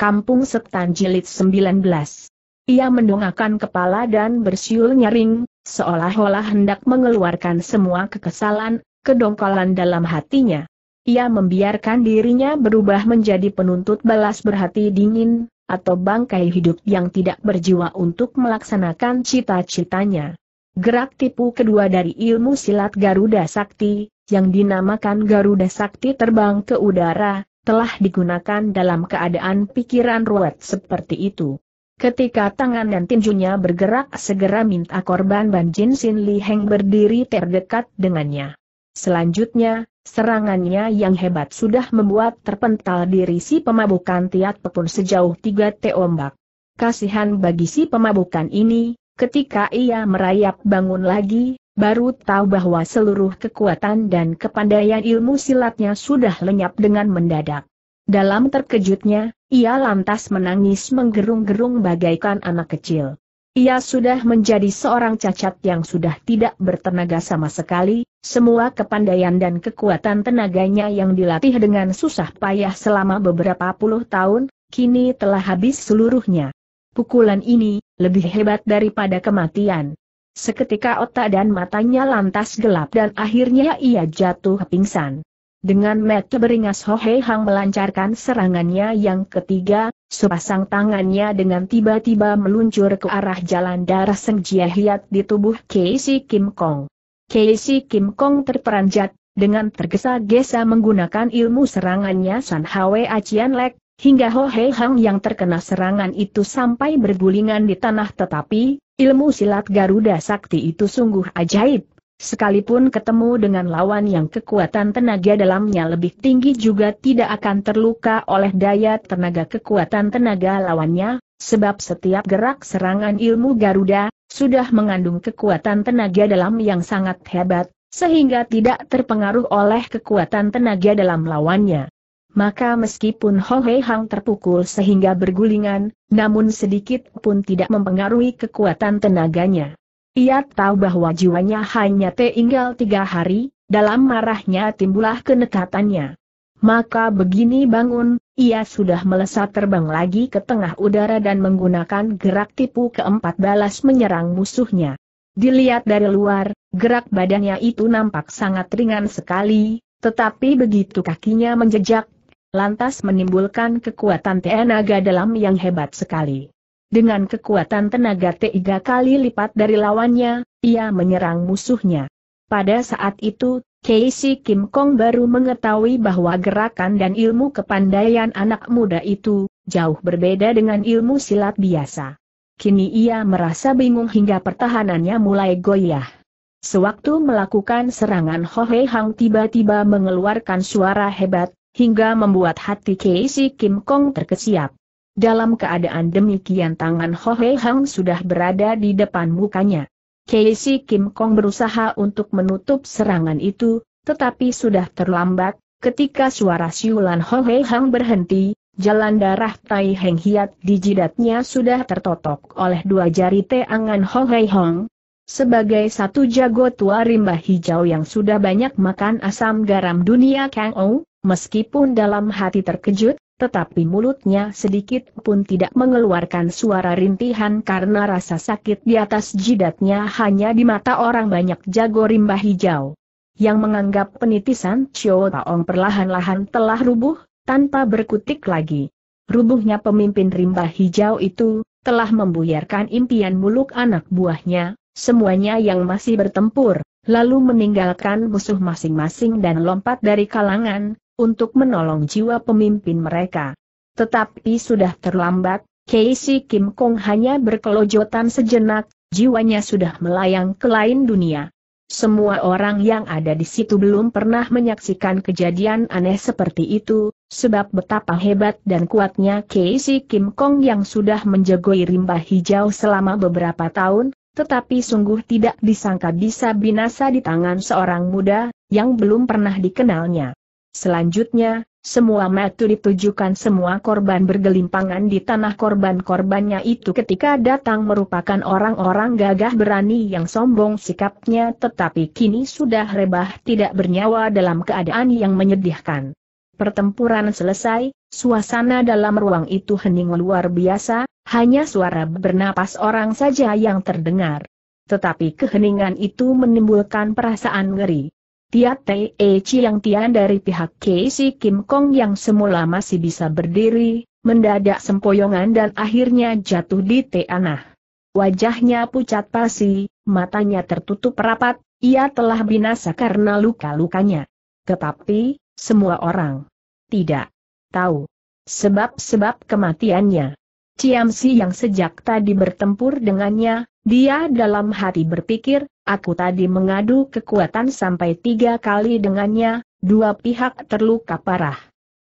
Kampung Setan Jilid 19. Ia mendongakkan kepala dan bersiul nyaring, seolah-olah hendak mengeluarkan semua kekesalan, kedongkolan dalam hatinya. Ia membiarkan dirinya berubah menjadi penuntut balas berhati dingin, atau bangkai hidup yang tidak berjiwa untuk melaksanakan cita-citanya. Gerak tipu kedua dari ilmu silat Garuda Sakti, yang dinamakan Garuda Sakti terbang ke udara, telah digunakan dalam keadaan pikiran ruwet seperti itu. Ketika tangan dan tinjunya bergerak segera minta korban Ban Jin Sin Li Heng berdiri terdekat dengannya. Selanjutnya, serangannya yang hebat sudah membuat terpental diri si pemabukan Tiat Pekun sejauh tiga teombak. Kasihan bagi si pemabukan ini, ketika ia merayap bangun lagi, baru tahu bahwa seluruh kekuatan dan kepandaian ilmu silatnya sudah lenyap dengan mendadak. Dalam terkejutnya, ia lantas menangis menggerung-gerung bagaikan anak kecil. Ia sudah menjadi seorang cacat yang sudah tidak bertenaga sama sekali, semua kepandaian dan kekuatan tenaganya yang dilatih dengan susah payah selama beberapa puluh tahun, kini telah habis seluruhnya. Pukulan ini, lebih hebat daripada kematian. Seketika otak dan matanya lantas gelap dan akhirnya ia jatuh pingsan. Dengan mata beringas Ho Hei Hang melancarkan serangannya yang ketiga, sepasang tangannya dengan tiba-tiba meluncur ke arah jalan darah Seng Hiat di tubuh Casey Kim Kong. Casey Kim Kong terperanjat, dengan tergesa-gesa menggunakan ilmu serangannya San Hwe Acian Lek, Hingga Ho Hei Hang yang terkena serangan itu sampai bergulingan di tanah tetapi, ilmu silat Garuda Sakti itu sungguh ajaib. Sekalipun ketemu dengan lawan yang kekuatan tenaga dalamnya lebih tinggi juga tidak akan terluka oleh daya tenaga kekuatan tenaga lawannya, sebab setiap gerak serangan ilmu Garuda, sudah mengandung kekuatan tenaga dalam yang sangat hebat, sehingga tidak terpengaruh oleh kekuatan tenaga dalam lawannya. Maka meskipun Ho Hei Hang terpukul sehingga bergulingan, namun sedikit pun tidak mempengaruhi kekuatan tenaganya. Ia tahu bahwa jiwanya hanya tinggal tiga hari, dalam marahnya timbullah kenekatannya. Maka begini bangun, ia sudah melesat terbang lagi ke tengah udara dan menggunakan gerak tipu keempat balas menyerang musuhnya. Dilihat dari luar, gerak badannya itu nampak sangat ringan sekali, tetapi begitu kakinya menjejak lantas menimbulkan kekuatan tenaga dalam yang hebat sekali. Dengan kekuatan tenaga tiga kali lipat dari lawannya, ia menyerang musuhnya. Pada saat itu, Casey Kim Kong baru mengetahui bahwa gerakan dan ilmu kepandaian anak muda itu, jauh berbeda dengan ilmu silat biasa. Kini ia merasa bingung hingga pertahanannya mulai goyah. Sewaktu melakukan serangan Ho Hei Hang tiba-tiba mengeluarkan suara hebat, hingga membuat hati Casey Kim Kong terkesiap. Dalam keadaan demikian tangan Ho Hei Hang sudah berada di depan mukanya. Casey Kim Kong berusaha untuk menutup serangan itu, tetapi sudah terlambat, ketika suara siulan Ho Hei Hang berhenti, jalan darah Tai Heng Hiat di jidatnya sudah tertotok oleh dua jari teangan Ho Hei Hang. Sebagai satu jago tua rimba hijau yang sudah banyak makan asam garam dunia Kang Ou, Meskipun dalam hati terkejut, tetapi mulutnya sedikit pun tidak mengeluarkan suara rintihan karena rasa sakit di atas jidatnya hanya di mata orang banyak jago rimba hijau. Yang menganggap penitisan Cio Taong perlahan-lahan telah rubuh, tanpa berkutik lagi. Rubuhnya pemimpin rimba hijau itu, telah membuyarkan impian muluk anak buahnya, semuanya yang masih bertempur lalu meninggalkan musuh masing-masing dan lompat dari kalangan, untuk menolong jiwa pemimpin mereka. Tetapi sudah terlambat, Casey Kim Kong hanya berkelojotan sejenak, jiwanya sudah melayang ke lain dunia. Semua orang yang ada di situ belum pernah menyaksikan kejadian aneh seperti itu, sebab betapa hebat dan kuatnya Casey Kim Kong yang sudah menjagoi rimba hijau selama beberapa tahun, tetapi sungguh tidak disangka bisa binasa di tangan seorang muda, yang belum pernah dikenalnya. Selanjutnya, semua mata ditujukan semua korban bergelimpangan di tanah korban-korbannya itu ketika datang merupakan orang-orang gagah berani yang sombong sikapnya tetapi kini sudah rebah tidak bernyawa dalam keadaan yang menyedihkan. Pertempuran selesai, suasana dalam ruang itu hening luar biasa, hanya suara bernapas orang saja yang terdengar. Tetapi keheningan itu menimbulkan perasaan ngeri. Tia Tei e Chiang Tian dari pihak Casey Kim Kong yang semula masih bisa berdiri, mendadak sempoyongan dan akhirnya jatuh di tanah. Wajahnya pucat pasi, matanya tertutup rapat, ia telah binasa karena luka-lukanya. Tetapi, semua orang tidak tahu sebab-sebab kematiannya. Ciamsi yang sejak tadi bertempur dengannya, dia dalam hati berpikir, Aku tadi mengadu kekuatan sampai tiga kali dengannya, dua pihak terluka parah.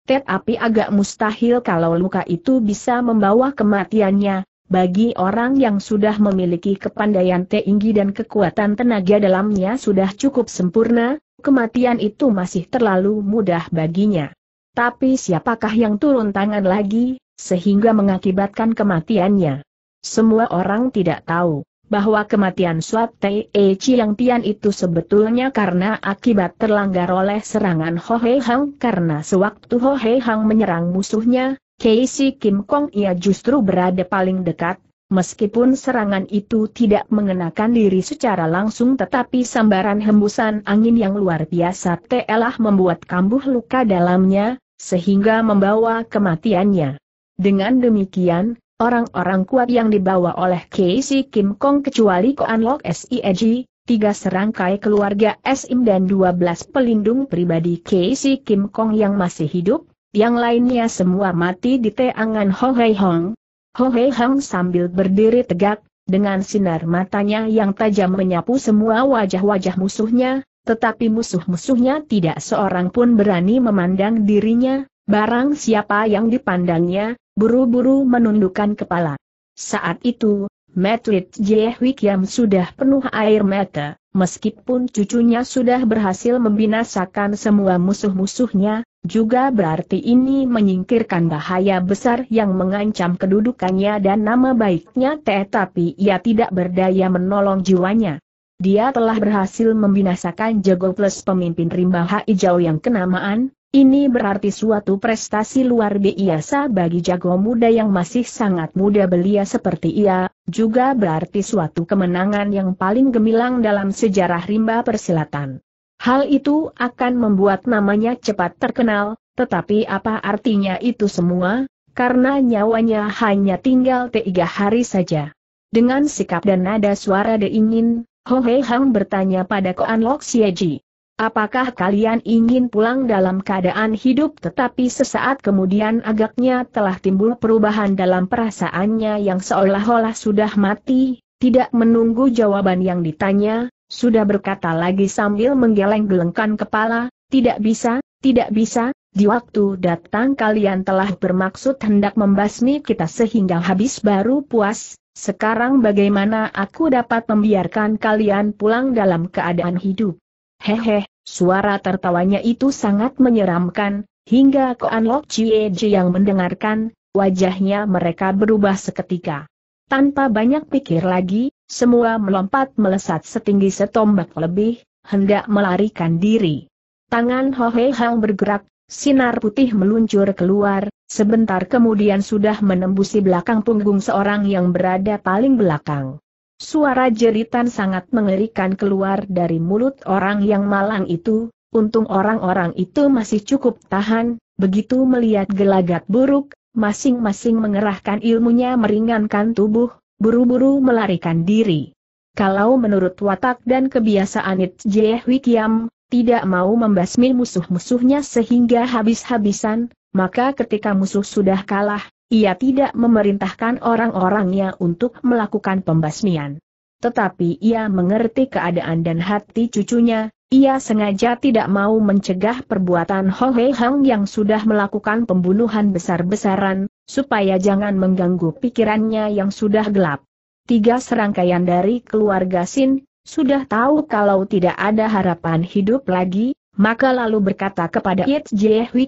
Tetapi agak mustahil kalau luka itu bisa membawa kematiannya, bagi orang yang sudah memiliki kepandaian tinggi dan kekuatan tenaga dalamnya sudah cukup sempurna, kematian itu masih terlalu mudah baginya. Tapi siapakah yang turun tangan lagi, sehingga mengakibatkan kematiannya? Semua orang tidak tahu bahwa kematian Suat Tee Chiang Tian itu sebetulnya karena akibat terlanggar oleh serangan Ho Hei Hang karena sewaktu Ho Hei Hang menyerang musuhnya, Casey Kim Kong ia justru berada paling dekat, meskipun serangan itu tidak mengenakan diri secara langsung tetapi sambaran hembusan angin yang luar biasa telah membuat kambuh luka dalamnya, sehingga membawa kematiannya. Dengan demikian, Orang-orang kuat yang dibawa oleh Casey Kim Kong kecuali Koan Lok SIEG, tiga serangkai keluarga Sim dan 12 pelindung pribadi Casey Kim Kong yang masih hidup, yang lainnya semua mati di teangan Ho Hei Hong. Ho Hei Hong sambil berdiri tegak, dengan sinar matanya yang tajam menyapu semua wajah-wajah musuhnya, tetapi musuh-musuhnya tidak seorang pun berani memandang dirinya, barang siapa yang dipandangnya, buru-buru menundukkan kepala. Saat itu, Matrit Jehui Kiam sudah penuh air mata, meskipun cucunya sudah berhasil membinasakan semua musuh-musuhnya, juga berarti ini menyingkirkan bahaya besar yang mengancam kedudukannya dan nama baiknya tetapi ia tidak berdaya menolong jiwanya. Dia telah berhasil membinasakan Jago Plus pemimpin rimba hijau yang kenamaan, ini berarti suatu prestasi luar biasa bagi jago muda yang masih sangat muda belia seperti ia, juga berarti suatu kemenangan yang paling gemilang dalam sejarah rimba persilatan. Hal itu akan membuat namanya cepat terkenal, tetapi apa artinya itu semua? Karena nyawanya hanya tinggal tiga hari saja. Dengan sikap dan nada suara deingin, Ho Hei Hang bertanya pada Koan Lok Sieji. Apakah kalian ingin pulang dalam keadaan hidup tetapi sesaat kemudian agaknya telah timbul perubahan dalam perasaannya yang seolah-olah sudah mati, tidak menunggu jawaban yang ditanya, sudah berkata lagi sambil menggeleng-gelengkan kepala, tidak bisa, tidak bisa, di waktu datang kalian telah bermaksud hendak membasmi kita sehingga habis baru puas, sekarang bagaimana aku dapat membiarkan kalian pulang dalam keadaan hidup? Hehe, suara tertawanya itu sangat menyeramkan, hingga Koan Lok Chie yang mendengarkan, wajahnya mereka berubah seketika. Tanpa banyak pikir lagi, semua melompat melesat setinggi setombak lebih, hendak melarikan diri. Tangan Ho Hei Hang bergerak, sinar putih meluncur keluar, sebentar kemudian sudah menembusi belakang punggung seorang yang berada paling belakang. Suara jeritan sangat mengerikan keluar dari mulut orang yang malang itu, untung orang-orang itu masih cukup tahan, begitu melihat gelagat buruk, masing-masing mengerahkan ilmunya meringankan tubuh, buru-buru melarikan diri. Kalau menurut watak dan kebiasaan It Jeh Wikiam, tidak mau membasmi musuh-musuhnya sehingga habis-habisan, maka ketika musuh sudah kalah, ia tidak memerintahkan orang-orangnya untuk melakukan pembasmian. Tetapi ia mengerti keadaan dan hati cucunya, ia sengaja tidak mau mencegah perbuatan Ho He Hang yang sudah melakukan pembunuhan besar-besaran, supaya jangan mengganggu pikirannya yang sudah gelap. Tiga serangkaian dari keluarga Sin, sudah tahu kalau tidak ada harapan hidup lagi, maka lalu berkata kepada Yit Jie Hui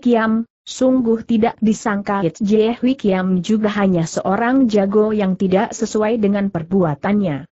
Sungguh tidak disangka Jie Hui Kiam juga hanya seorang jago yang tidak sesuai dengan perbuatannya.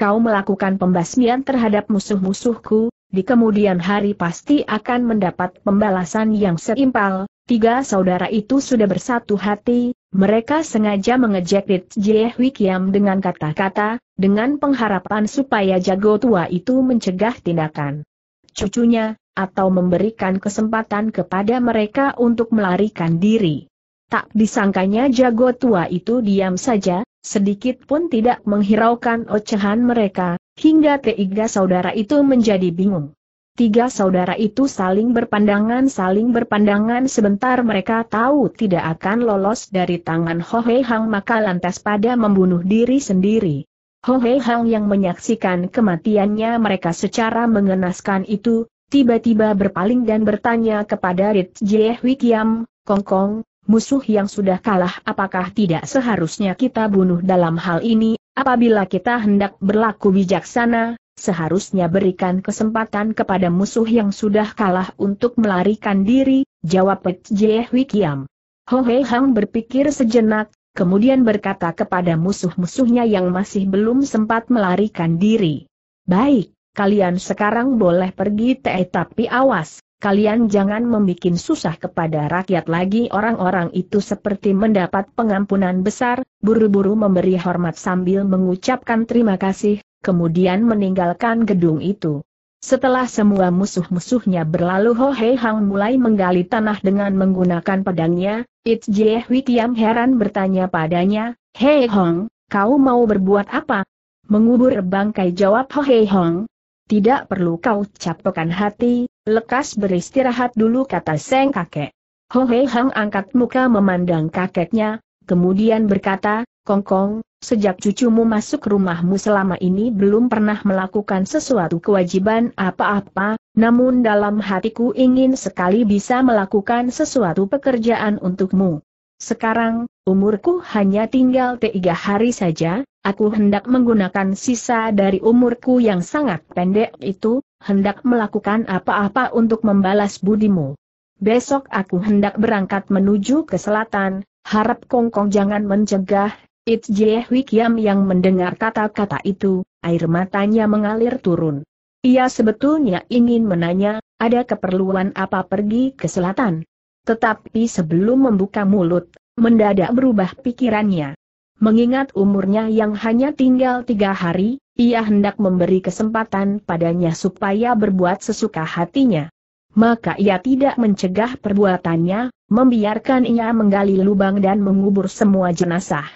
Kau melakukan pembasmian terhadap musuh-musuhku, di kemudian hari pasti akan mendapat pembalasan yang seimpal. Tiga saudara itu sudah bersatu hati, mereka sengaja mengejek Jie Hui Kiam dengan kata-kata, dengan pengharapan supaya jago tua itu mencegah tindakan cucunya, atau memberikan kesempatan kepada mereka untuk melarikan diri. Tak disangkanya jago tua itu diam saja, sedikit pun tidak menghiraukan ocehan mereka, hingga tiga saudara itu menjadi bingung. Tiga saudara itu saling berpandangan saling berpandangan sebentar mereka tahu tidak akan lolos dari tangan Ho Hei Hang maka lantas pada membunuh diri sendiri. Ho Hei Hang yang menyaksikan kematiannya mereka secara mengenaskan itu, tiba-tiba berpaling dan bertanya kepada Rit Jie Hui Kiam, Kong Kong, musuh yang sudah kalah apakah tidak seharusnya kita bunuh dalam hal ini, apabila kita hendak berlaku bijaksana, seharusnya berikan kesempatan kepada musuh yang sudah kalah untuk melarikan diri, jawab Rit Jie Ho Hei Hang berpikir sejenak, kemudian berkata kepada musuh-musuhnya yang masih belum sempat melarikan diri. Baik, kalian sekarang boleh pergi teh tapi awas, kalian jangan membuat susah kepada rakyat lagi orang-orang itu seperti mendapat pengampunan besar, buru-buru memberi hormat sambil mengucapkan terima kasih, kemudian meninggalkan gedung itu. Setelah semua musuh-musuhnya berlalu Ho Hei Hang mulai menggali tanah dengan menggunakan pedangnya, It Jie Hui heran bertanya padanya, Hei Hong, kau mau berbuat apa? Mengubur bangkai jawab Ho Hei Hong, tidak perlu kau capekan hati, lekas beristirahat dulu kata Seng kakek. Ho Hei Hang angkat muka memandang kakeknya, kemudian berkata, Kongkong, sejak cucumu masuk rumahmu selama ini belum pernah melakukan sesuatu kewajiban apa-apa, namun dalam hatiku ingin sekali bisa melakukan sesuatu pekerjaan untukmu. Sekarang, umurku hanya tinggal tiga hari saja, aku hendak menggunakan sisa dari umurku yang sangat pendek itu, hendak melakukan apa-apa untuk membalas budimu. Besok aku hendak berangkat menuju ke selatan, harap Kongkong jangan mencegah, It Jie Kiam yang mendengar kata-kata itu, air matanya mengalir turun. Ia sebetulnya ingin menanya, ada keperluan apa pergi ke selatan? Tetapi sebelum membuka mulut, mendadak berubah pikirannya. Mengingat umurnya yang hanya tinggal tiga hari, ia hendak memberi kesempatan padanya supaya berbuat sesuka hatinya. Maka ia tidak mencegah perbuatannya, membiarkan ia menggali lubang dan mengubur semua jenazah.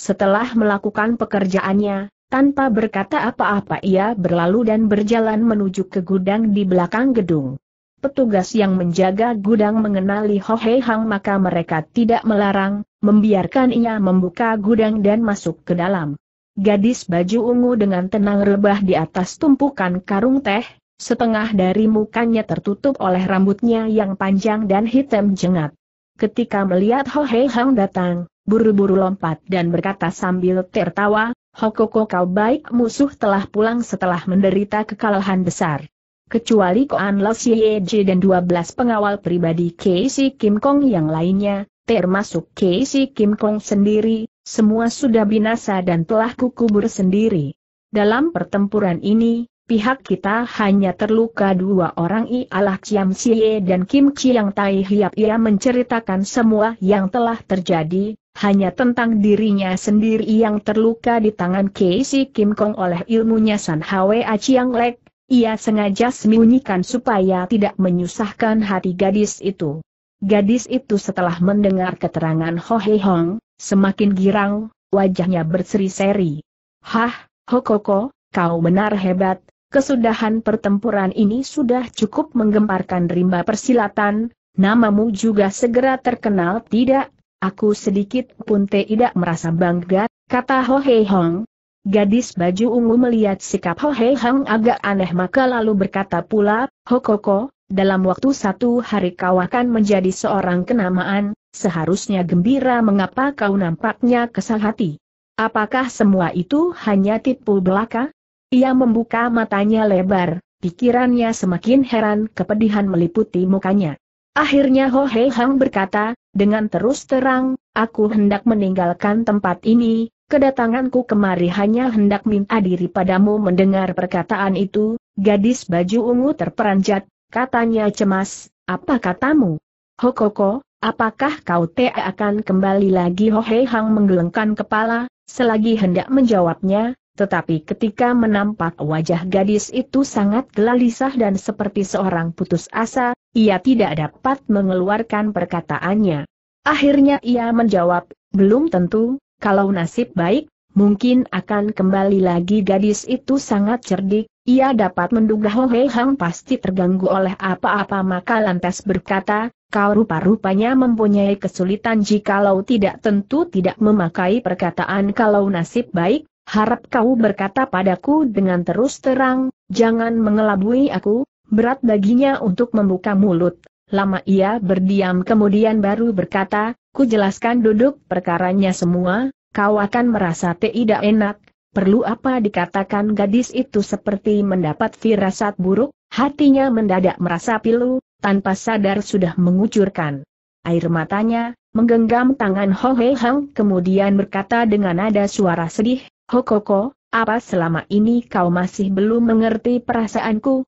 Setelah melakukan pekerjaannya, tanpa berkata apa-apa ia berlalu dan berjalan menuju ke gudang di belakang gedung petugas yang menjaga gudang mengenali Ho Hei Hang maka mereka tidak melarang, membiarkan ia membuka gudang dan masuk ke dalam. Gadis baju ungu dengan tenang rebah di atas tumpukan karung teh, setengah dari mukanya tertutup oleh rambutnya yang panjang dan hitam jengat. Ketika melihat Ho Hei Hang datang, buru-buru lompat dan berkata sambil tertawa, Hokoko kau baik musuh telah pulang setelah menderita kekalahan besar. Kecuali Koan Los Yeje dan 12 pengawal pribadi Casey Kim Kong yang lainnya, termasuk Casey Kim Kong sendiri, semua sudah binasa dan telah kukubur sendiri. Dalam pertempuran ini, pihak kita hanya terluka dua orang ialah Chiam Xie dan Kim Chiang Tai Hiap ia menceritakan semua yang telah terjadi, hanya tentang dirinya sendiri yang terluka di tangan Casey Kim Kong oleh ilmunya San Hwa Chiang Lek, ia sengaja sembunyikan supaya tidak menyusahkan hati gadis itu. Gadis itu setelah mendengar keterangan Ho He Hong, semakin girang, wajahnya berseri-seri. Hah, Hokoko, kau benar hebat, kesudahan pertempuran ini sudah cukup menggemparkan rimba persilatan, namamu juga segera terkenal tidak, aku sedikit pun tidak merasa bangga, kata Ho He Hong, Gadis baju ungu melihat sikap Ho Hei Hang agak aneh maka lalu berkata pula, Hokoko, dalam waktu satu hari kau akan menjadi seorang kenamaan, seharusnya gembira mengapa kau nampaknya kesal hati. Apakah semua itu hanya tipu belaka? Ia membuka matanya lebar, pikirannya semakin heran kepedihan meliputi mukanya. Akhirnya Ho Hei Hang berkata, dengan terus terang, aku hendak meninggalkan tempat ini, kedatanganku kemari hanya hendak minta diri padamu mendengar perkataan itu, gadis baju ungu terperanjat, katanya cemas, apa katamu? Hokoko, apakah kau te akan kembali lagi Hohehang Hang menggelengkan kepala, selagi hendak menjawabnya, tetapi ketika menampak wajah gadis itu sangat gelisah dan seperti seorang putus asa, ia tidak dapat mengeluarkan perkataannya. Akhirnya ia menjawab, belum tentu, kalau nasib baik, mungkin akan kembali lagi gadis itu sangat cerdik, ia dapat menduga Ho Hei Hang pasti terganggu oleh apa-apa maka lantas berkata, kau rupa-rupanya mempunyai kesulitan jikalau tidak tentu tidak memakai perkataan kalau nasib baik, harap kau berkata padaku dengan terus terang, jangan mengelabui aku, berat baginya untuk membuka mulut. Lama ia berdiam kemudian baru berkata, ku jelaskan duduk perkaranya semua, kau akan merasa tidak enak, perlu apa dikatakan gadis itu seperti mendapat firasat buruk, hatinya mendadak merasa pilu, tanpa sadar sudah mengucurkan air matanya, menggenggam tangan Ho Hei Hang kemudian berkata dengan nada suara sedih, Hokoko, apa selama ini kau masih belum mengerti perasaanku,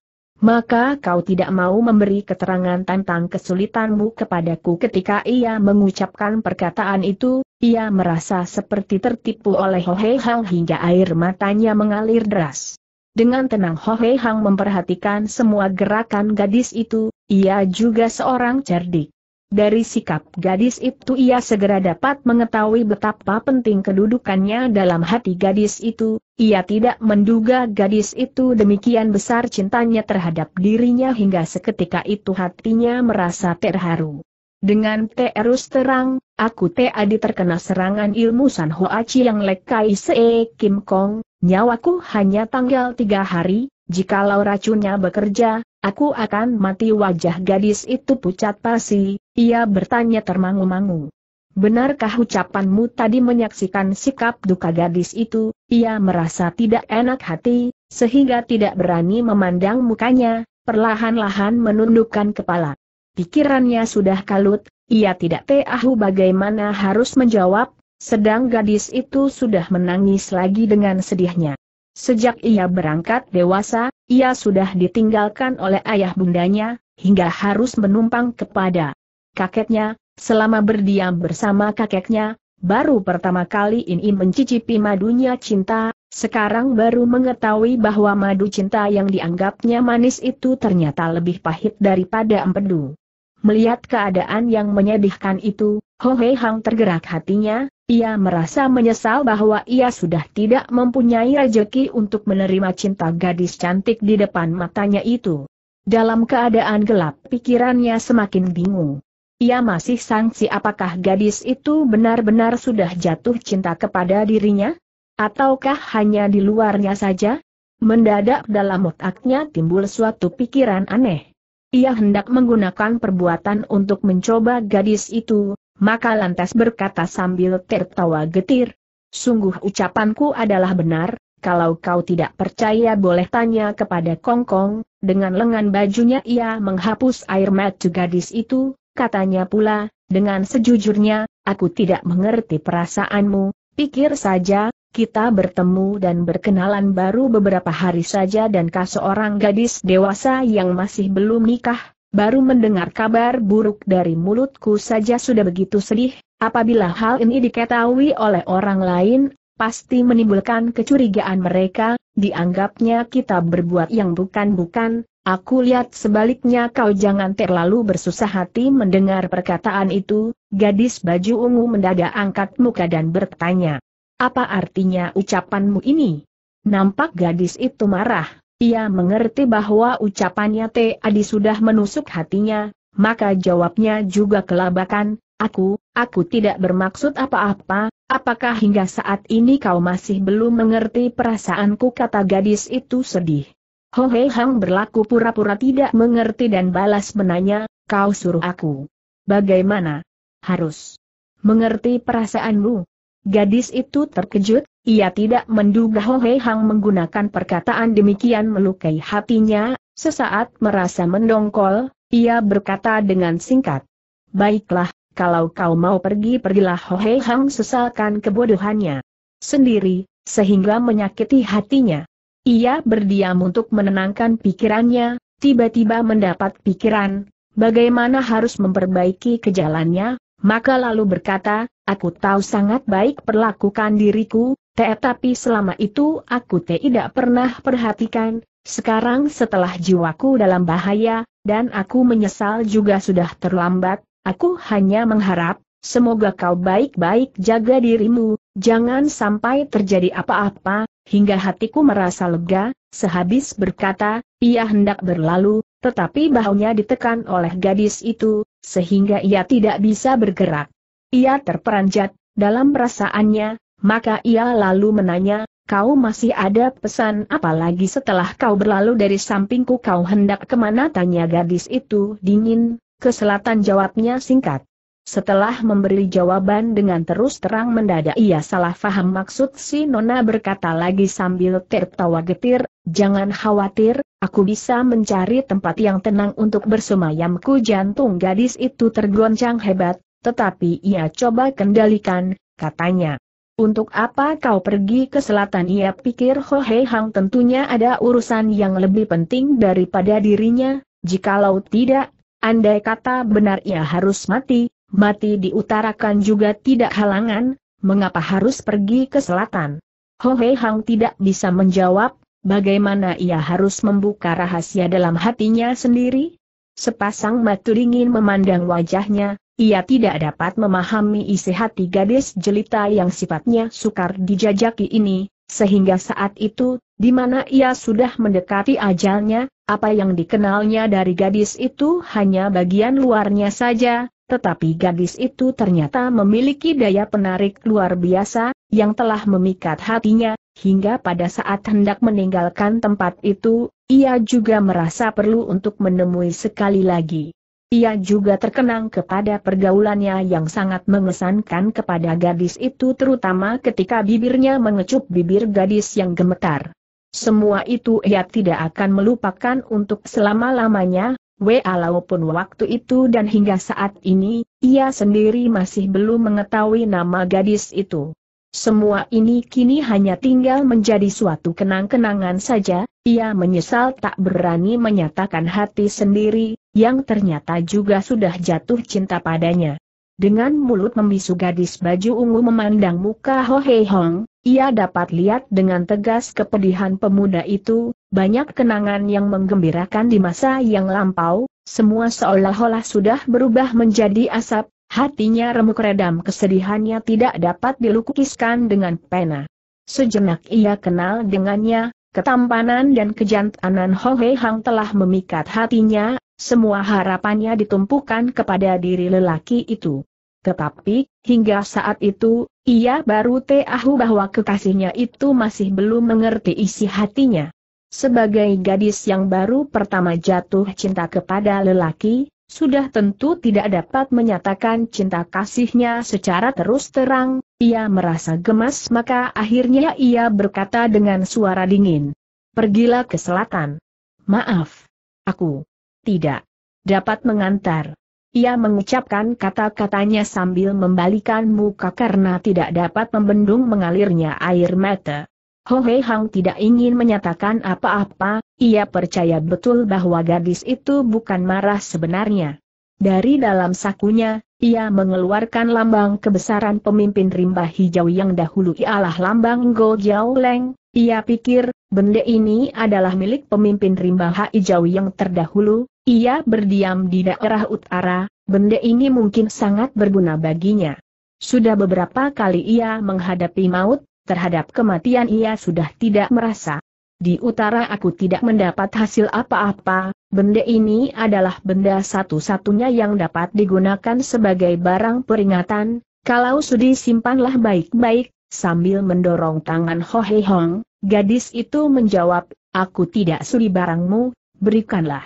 maka kau tidak mau memberi keterangan tentang kesulitanmu kepadaku ketika ia mengucapkan perkataan itu, ia merasa seperti tertipu oleh Ho Hei Hang hingga air matanya mengalir deras. Dengan tenang Ho Hei Hang memperhatikan semua gerakan gadis itu, ia juga seorang cerdik. Dari sikap gadis itu ia segera dapat mengetahui betapa penting kedudukannya dalam hati gadis itu, ia tidak menduga gadis itu demikian besar cintanya terhadap dirinya hingga seketika itu hatinya merasa terharu. Dengan terus terang, aku Adi terkena serangan ilmu San Hoa Chiang Lek Kai Se Kim Kong, nyawaku hanya tanggal tiga hari, jikalau racunnya bekerja, aku akan mati wajah gadis itu pucat pasi, ia bertanya termangu-mangu. Benarkah ucapanmu tadi menyaksikan sikap duka gadis itu, ia merasa tidak enak hati, sehingga tidak berani memandang mukanya, perlahan-lahan menundukkan kepala. Pikirannya sudah kalut, ia tidak tahu bagaimana harus menjawab, sedang gadis itu sudah menangis lagi dengan sedihnya. Sejak ia berangkat dewasa, ia sudah ditinggalkan oleh ayah bundanya, hingga harus menumpang kepada kakeknya, selama berdiam bersama kakeknya, baru pertama kali ini mencicipi madunya cinta, sekarang baru mengetahui bahwa madu cinta yang dianggapnya manis itu ternyata lebih pahit daripada empedu. Melihat keadaan yang menyedihkan itu, Ho Hei Hang tergerak hatinya, ia merasa menyesal bahwa ia sudah tidak mempunyai rejeki untuk menerima cinta gadis cantik di depan matanya itu. Dalam keadaan gelap pikirannya semakin bingung. Ia masih sangsi apakah gadis itu benar-benar sudah jatuh cinta kepada dirinya? Ataukah hanya di luarnya saja? Mendadak dalam otaknya timbul suatu pikiran aneh. Ia hendak menggunakan perbuatan untuk mencoba gadis itu, maka lantas berkata sambil tertawa getir. Sungguh ucapanku adalah benar, kalau kau tidak percaya boleh tanya kepada Kongkong, dengan lengan bajunya ia menghapus air mata gadis itu, katanya pula, dengan sejujurnya, aku tidak mengerti perasaanmu, pikir saja, kita bertemu dan berkenalan baru beberapa hari saja dan kau seorang gadis dewasa yang masih belum nikah, baru mendengar kabar buruk dari mulutku saja sudah begitu sedih, apabila hal ini diketahui oleh orang lain, pasti menimbulkan kecurigaan mereka, dianggapnya kita berbuat yang bukan-bukan, aku lihat sebaliknya kau jangan terlalu bersusah hati mendengar perkataan itu, gadis baju ungu mendadak angkat muka dan bertanya. Apa artinya ucapanmu ini? Nampak gadis itu marah, ia mengerti bahwa ucapannya T. Adi sudah menusuk hatinya, maka jawabnya juga kelabakan, aku, aku tidak bermaksud apa-apa, apakah hingga saat ini kau masih belum mengerti perasaanku kata gadis itu sedih. Ho Hei Hang berlaku pura-pura tidak mengerti dan balas menanya, kau suruh aku. Bagaimana? Harus mengerti perasaanmu. Gadis itu terkejut, ia tidak menduga Ho Hei Hang menggunakan perkataan demikian melukai hatinya, sesaat merasa mendongkol, ia berkata dengan singkat. Baiklah, kalau kau mau pergi pergilah Ho Hei Hang sesalkan kebodohannya sendiri, sehingga menyakiti hatinya. Ia berdiam untuk menenangkan pikirannya, tiba-tiba mendapat pikiran, bagaimana harus memperbaiki kejalannya, maka lalu berkata, aku tahu sangat baik perlakukan diriku, tetapi selama itu aku tidak pernah perhatikan, sekarang setelah jiwaku dalam bahaya, dan aku menyesal juga sudah terlambat, aku hanya mengharap, semoga kau baik-baik jaga dirimu, jangan sampai terjadi apa-apa, hingga hatiku merasa lega, sehabis berkata, ia hendak berlalu, tetapi bahunya ditekan oleh gadis itu, sehingga ia tidak bisa bergerak. Ia terperanjat, dalam perasaannya, maka ia lalu menanya, kau masih ada pesan apa lagi setelah kau berlalu dari sampingku kau hendak kemana tanya gadis itu dingin, ke selatan jawabnya singkat. Setelah memberi jawaban dengan terus terang mendadak ia salah faham maksud si Nona berkata lagi sambil tertawa getir, jangan khawatir, aku bisa mencari tempat yang tenang untuk bersemayamku jantung gadis itu tergoncang hebat, tetapi ia coba kendalikan, katanya, untuk apa kau pergi ke selatan? Ia pikir Ho Hei Hang tentunya ada urusan yang lebih penting daripada dirinya, jikalau tidak, andai kata benar ia harus mati, mati diutarakan juga tidak halangan, mengapa harus pergi ke selatan? Ho Hei Hang tidak bisa menjawab, bagaimana ia harus membuka rahasia dalam hatinya sendiri? Sepasang mata dingin memandang wajahnya, ia tidak dapat memahami isi hati gadis jelita yang sifatnya sukar dijajaki ini, sehingga saat itu, di mana ia sudah mendekati ajalnya, apa yang dikenalnya dari gadis itu hanya bagian luarnya saja, tetapi gadis itu ternyata memiliki daya penarik luar biasa, yang telah memikat hatinya, hingga pada saat hendak meninggalkan tempat itu, ia juga merasa perlu untuk menemui sekali lagi. Ia juga terkenang kepada pergaulannya yang sangat mengesankan kepada gadis itu terutama ketika bibirnya mengecup bibir gadis yang gemetar. Semua itu ia tidak akan melupakan untuk selama-lamanya, walaupun waktu itu dan hingga saat ini, ia sendiri masih belum mengetahui nama gadis itu. Semua ini kini hanya tinggal menjadi suatu kenang-kenangan saja, ia menyesal tak berani menyatakan hati sendiri, yang ternyata juga sudah jatuh cinta padanya. Dengan mulut membisu gadis baju ungu memandang muka Ho Hei Hong, ia dapat lihat dengan tegas kepedihan pemuda itu, banyak kenangan yang menggembirakan di masa yang lampau, semua seolah-olah sudah berubah menjadi asap, hatinya remuk redam kesedihannya tidak dapat dilukiskan dengan pena. Sejenak ia kenal dengannya, ketampanan dan kejantanan Ho Hei Hong telah memikat hatinya, semua harapannya ditumpukan kepada diri lelaki itu. Tetapi, hingga saat itu, ia baru tahu bahwa kekasihnya itu masih belum mengerti isi hatinya. Sebagai gadis yang baru pertama jatuh cinta kepada lelaki, sudah tentu tidak dapat menyatakan cinta kasihnya secara terus terang, ia merasa gemas maka akhirnya ia berkata dengan suara dingin. Pergilah ke selatan. Maaf. Aku tidak dapat mengantar. Ia mengucapkan kata-katanya sambil membalikan muka karena tidak dapat membendung mengalirnya air mata. Ho Hei Hang tidak ingin menyatakan apa-apa, ia percaya betul bahwa gadis itu bukan marah sebenarnya. Dari dalam sakunya, ia mengeluarkan lambang kebesaran pemimpin rimba hijau yang dahulu ialah lambang Go Jiao Leng, ia pikir, benda ini adalah milik pemimpin rimba hijau yang terdahulu, ia berdiam di daerah utara, benda ini mungkin sangat berguna baginya. Sudah beberapa kali ia menghadapi maut, terhadap kematian ia sudah tidak merasa. Di utara aku tidak mendapat hasil apa-apa, benda ini adalah benda satu-satunya yang dapat digunakan sebagai barang peringatan, kalau sudi simpanlah baik-baik, sambil mendorong tangan Ho Hei Hong, gadis itu menjawab, aku tidak sudi barangmu, berikanlah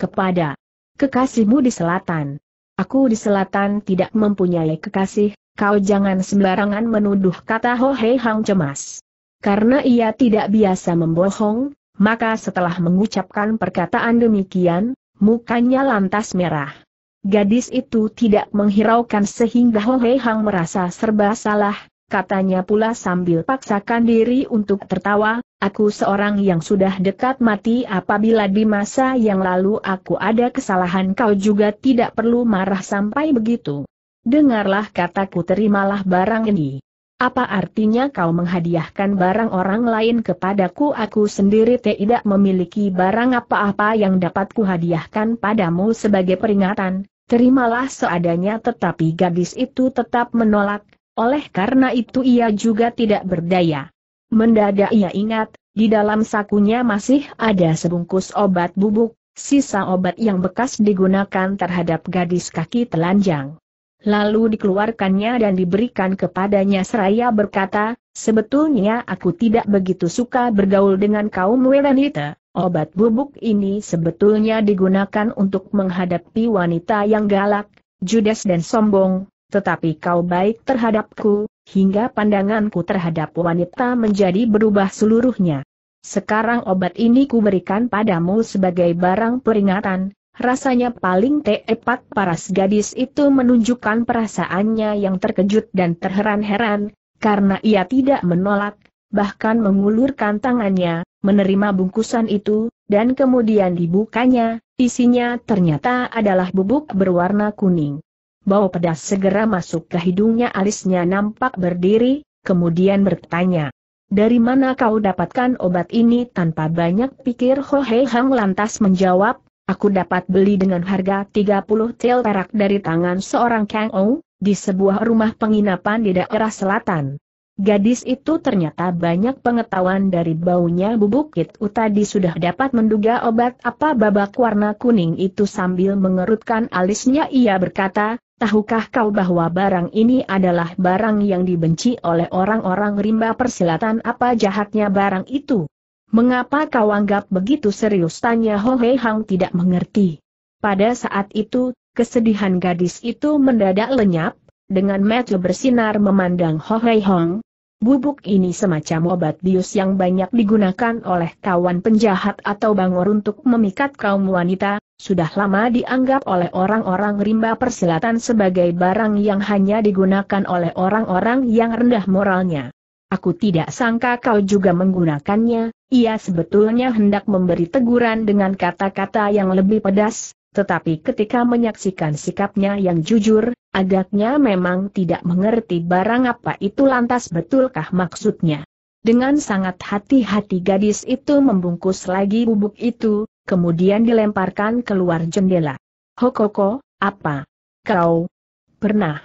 kepada kekasihmu di selatan. Aku di selatan tidak mempunyai kekasih, kau jangan sembarangan menuduh kata Ho Hei Hang cemas. Karena ia tidak biasa membohong, maka setelah mengucapkan perkataan demikian, mukanya lantas merah. Gadis itu tidak menghiraukan sehingga Ho Hei Hang merasa serba salah, katanya pula sambil paksakan diri untuk tertawa, Aku seorang yang sudah dekat mati apabila di masa yang lalu aku ada kesalahan kau juga tidak perlu marah sampai begitu. Dengarlah kataku terimalah barang ini. Apa artinya kau menghadiahkan barang orang lain kepadaku aku sendiri tidak memiliki barang apa-apa yang dapat kuhadiahkan padamu sebagai peringatan, terimalah seadanya tetapi gadis itu tetap menolak, oleh karena itu ia juga tidak berdaya. Mendadak ia ingat, di dalam sakunya masih ada sebungkus obat bubuk, sisa obat yang bekas digunakan terhadap gadis kaki telanjang. Lalu dikeluarkannya dan diberikan kepadanya seraya berkata, sebetulnya aku tidak begitu suka bergaul dengan kaum wanita. Obat bubuk ini sebetulnya digunakan untuk menghadapi wanita yang galak, judes dan sombong, tetapi kau baik terhadapku, hingga pandanganku terhadap wanita menjadi berubah seluruhnya. Sekarang obat ini kuberikan padamu sebagai barang peringatan, rasanya paling tepat paras gadis itu menunjukkan perasaannya yang terkejut dan terheran-heran, karena ia tidak menolak, bahkan mengulurkan tangannya, menerima bungkusan itu, dan kemudian dibukanya, isinya ternyata adalah bubuk berwarna kuning. Bau pedas segera masuk ke hidungnya alisnya nampak berdiri, kemudian bertanya. Dari mana kau dapatkan obat ini tanpa banyak pikir Ho Hei Hang lantas menjawab, aku dapat beli dengan harga 30 tel perak dari tangan seorang Kang Ou, di sebuah rumah penginapan di daerah selatan. Gadis itu ternyata banyak pengetahuan dari baunya bubuk Kit tadi sudah dapat menduga obat apa babak warna kuning itu sambil mengerutkan alisnya ia berkata, Tahukah kau bahwa barang ini adalah barang yang dibenci oleh orang-orang rimba persilatan apa jahatnya barang itu? Mengapa kau anggap begitu serius? Tanya Ho Hei Hang tidak mengerti. Pada saat itu, kesedihan gadis itu mendadak lenyap, dengan mata bersinar memandang Ho Hei Hang. Bubuk ini semacam obat bius yang banyak digunakan oleh kawan penjahat atau bangor untuk memikat kaum wanita, sudah lama dianggap oleh orang-orang rimba persilatan sebagai barang yang hanya digunakan oleh orang-orang yang rendah moralnya. Aku tidak sangka kau juga menggunakannya, ia sebetulnya hendak memberi teguran dengan kata-kata yang lebih pedas, tetapi ketika menyaksikan sikapnya yang jujur, agaknya memang tidak mengerti barang apa itu lantas betulkah maksudnya. Dengan sangat hati-hati gadis itu membungkus lagi bubuk itu, kemudian dilemparkan keluar jendela. Hokoko, apa? Kau pernah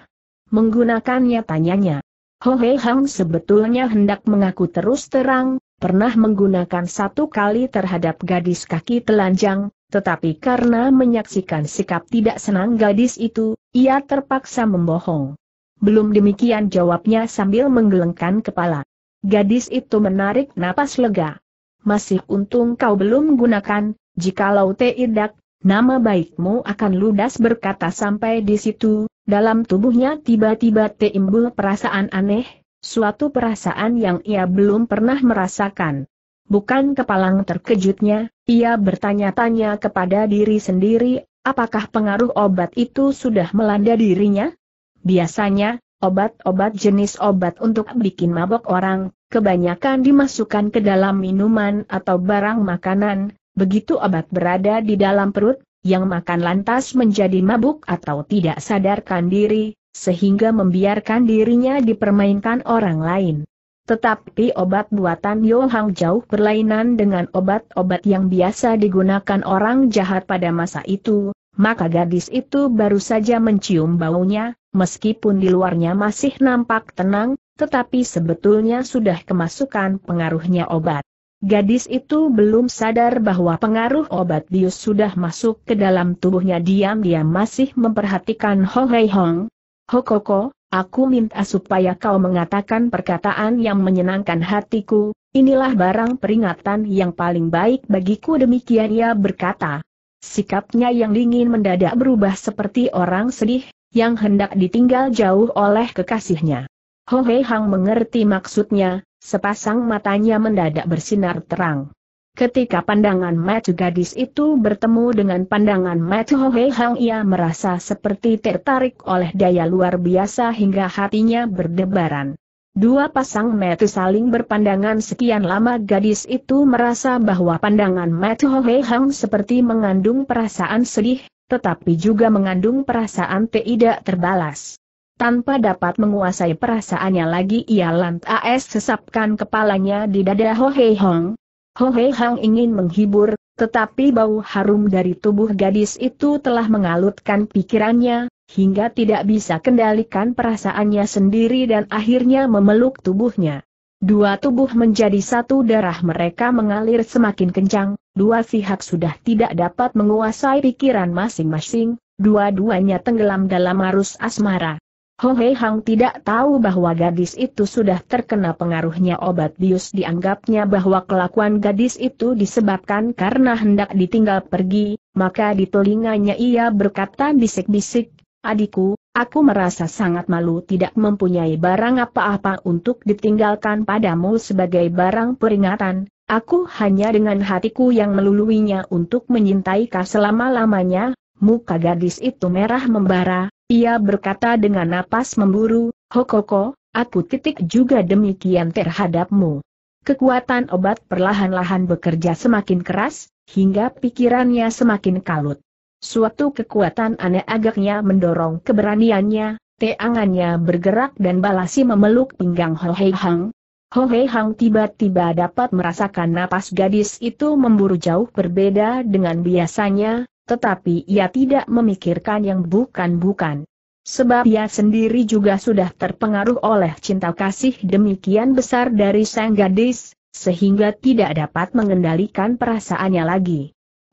menggunakannya tanyanya. Hohe Hang sebetulnya hendak mengaku terus terang, pernah menggunakan satu kali terhadap gadis kaki telanjang, tetapi karena menyaksikan sikap tidak senang gadis itu, ia terpaksa membohong. Belum demikian jawabnya sambil menggelengkan kepala. Gadis itu menarik napas lega. Masih untung kau belum gunakan, jikalau tidak, nama baikmu akan ludas berkata sampai di situ, dalam tubuhnya tiba-tiba timbul perasaan aneh, suatu perasaan yang ia belum pernah merasakan. Bukan kepalang terkejutnya, ia bertanya-tanya kepada diri sendiri, apakah pengaruh obat itu sudah melanda dirinya? Biasanya, obat-obat jenis obat untuk bikin mabok orang, kebanyakan dimasukkan ke dalam minuman atau barang makanan, begitu obat berada di dalam perut, yang makan lantas menjadi mabuk atau tidak sadarkan diri, sehingga membiarkan dirinya dipermainkan orang lain. Tetapi obat buatan Yohang jauh berlainan dengan obat-obat yang biasa digunakan orang jahat pada masa itu, maka gadis itu baru saja mencium baunya, meskipun di luarnya masih nampak tenang, tetapi sebetulnya sudah kemasukan pengaruhnya obat. Gadis itu belum sadar bahwa pengaruh obat dius sudah masuk ke dalam tubuhnya diam-diam masih memperhatikan Ho Hei Hong. Hokoko, aku minta supaya kau mengatakan perkataan yang menyenangkan hatiku, inilah barang peringatan yang paling baik bagiku demikian ia berkata. Sikapnya yang dingin mendadak berubah seperti orang sedih, yang hendak ditinggal jauh oleh kekasihnya. Ho Hei Hang mengerti maksudnya, sepasang matanya mendadak bersinar terang. Ketika pandangan mata gadis itu bertemu dengan pandangan mata Ho Hei Hang ia merasa seperti tertarik oleh daya luar biasa hingga hatinya berdebaran. Dua pasang mata saling berpandangan sekian lama gadis itu merasa bahwa pandangan mata Ho Hei Hang seperti mengandung perasaan sedih, tetapi juga mengandung perasaan tidak terbalas. Tanpa dapat menguasai perasaannya lagi ia lantas sesapkan kepalanya di dada Ho Hei Hong. Ho Hei Hong ingin menghibur, tetapi bau harum dari tubuh gadis itu telah mengalutkan pikirannya, hingga tidak bisa kendalikan perasaannya sendiri dan akhirnya memeluk tubuhnya. Dua tubuh menjadi satu darah mereka mengalir semakin kencang, dua pihak sudah tidak dapat menguasai pikiran masing-masing, dua-duanya tenggelam dalam arus asmara. Ho Hei Hang tidak tahu bahwa gadis itu sudah terkena pengaruhnya obat bius dianggapnya bahwa kelakuan gadis itu disebabkan karena hendak ditinggal pergi, maka di telinganya ia berkata bisik-bisik, adikku, aku merasa sangat malu tidak mempunyai barang apa-apa untuk ditinggalkan padamu sebagai barang peringatan, aku hanya dengan hatiku yang meluluinya untuk menyintai kau selama-lamanya, muka gadis itu merah membara, ia berkata dengan napas memburu, Hokoko, aku titik juga demikian terhadapmu. Kekuatan obat perlahan-lahan bekerja semakin keras, hingga pikirannya semakin kalut. Suatu kekuatan aneh agaknya mendorong keberaniannya, teangannya bergerak dan balasi memeluk pinggang Ho Hei Hang. Ho Hei Hang tiba-tiba dapat merasakan napas gadis itu memburu jauh berbeda dengan biasanya, tetapi ia tidak memikirkan yang bukan-bukan. Sebab ia sendiri juga sudah terpengaruh oleh cinta kasih demikian besar dari sang gadis, sehingga tidak dapat mengendalikan perasaannya lagi.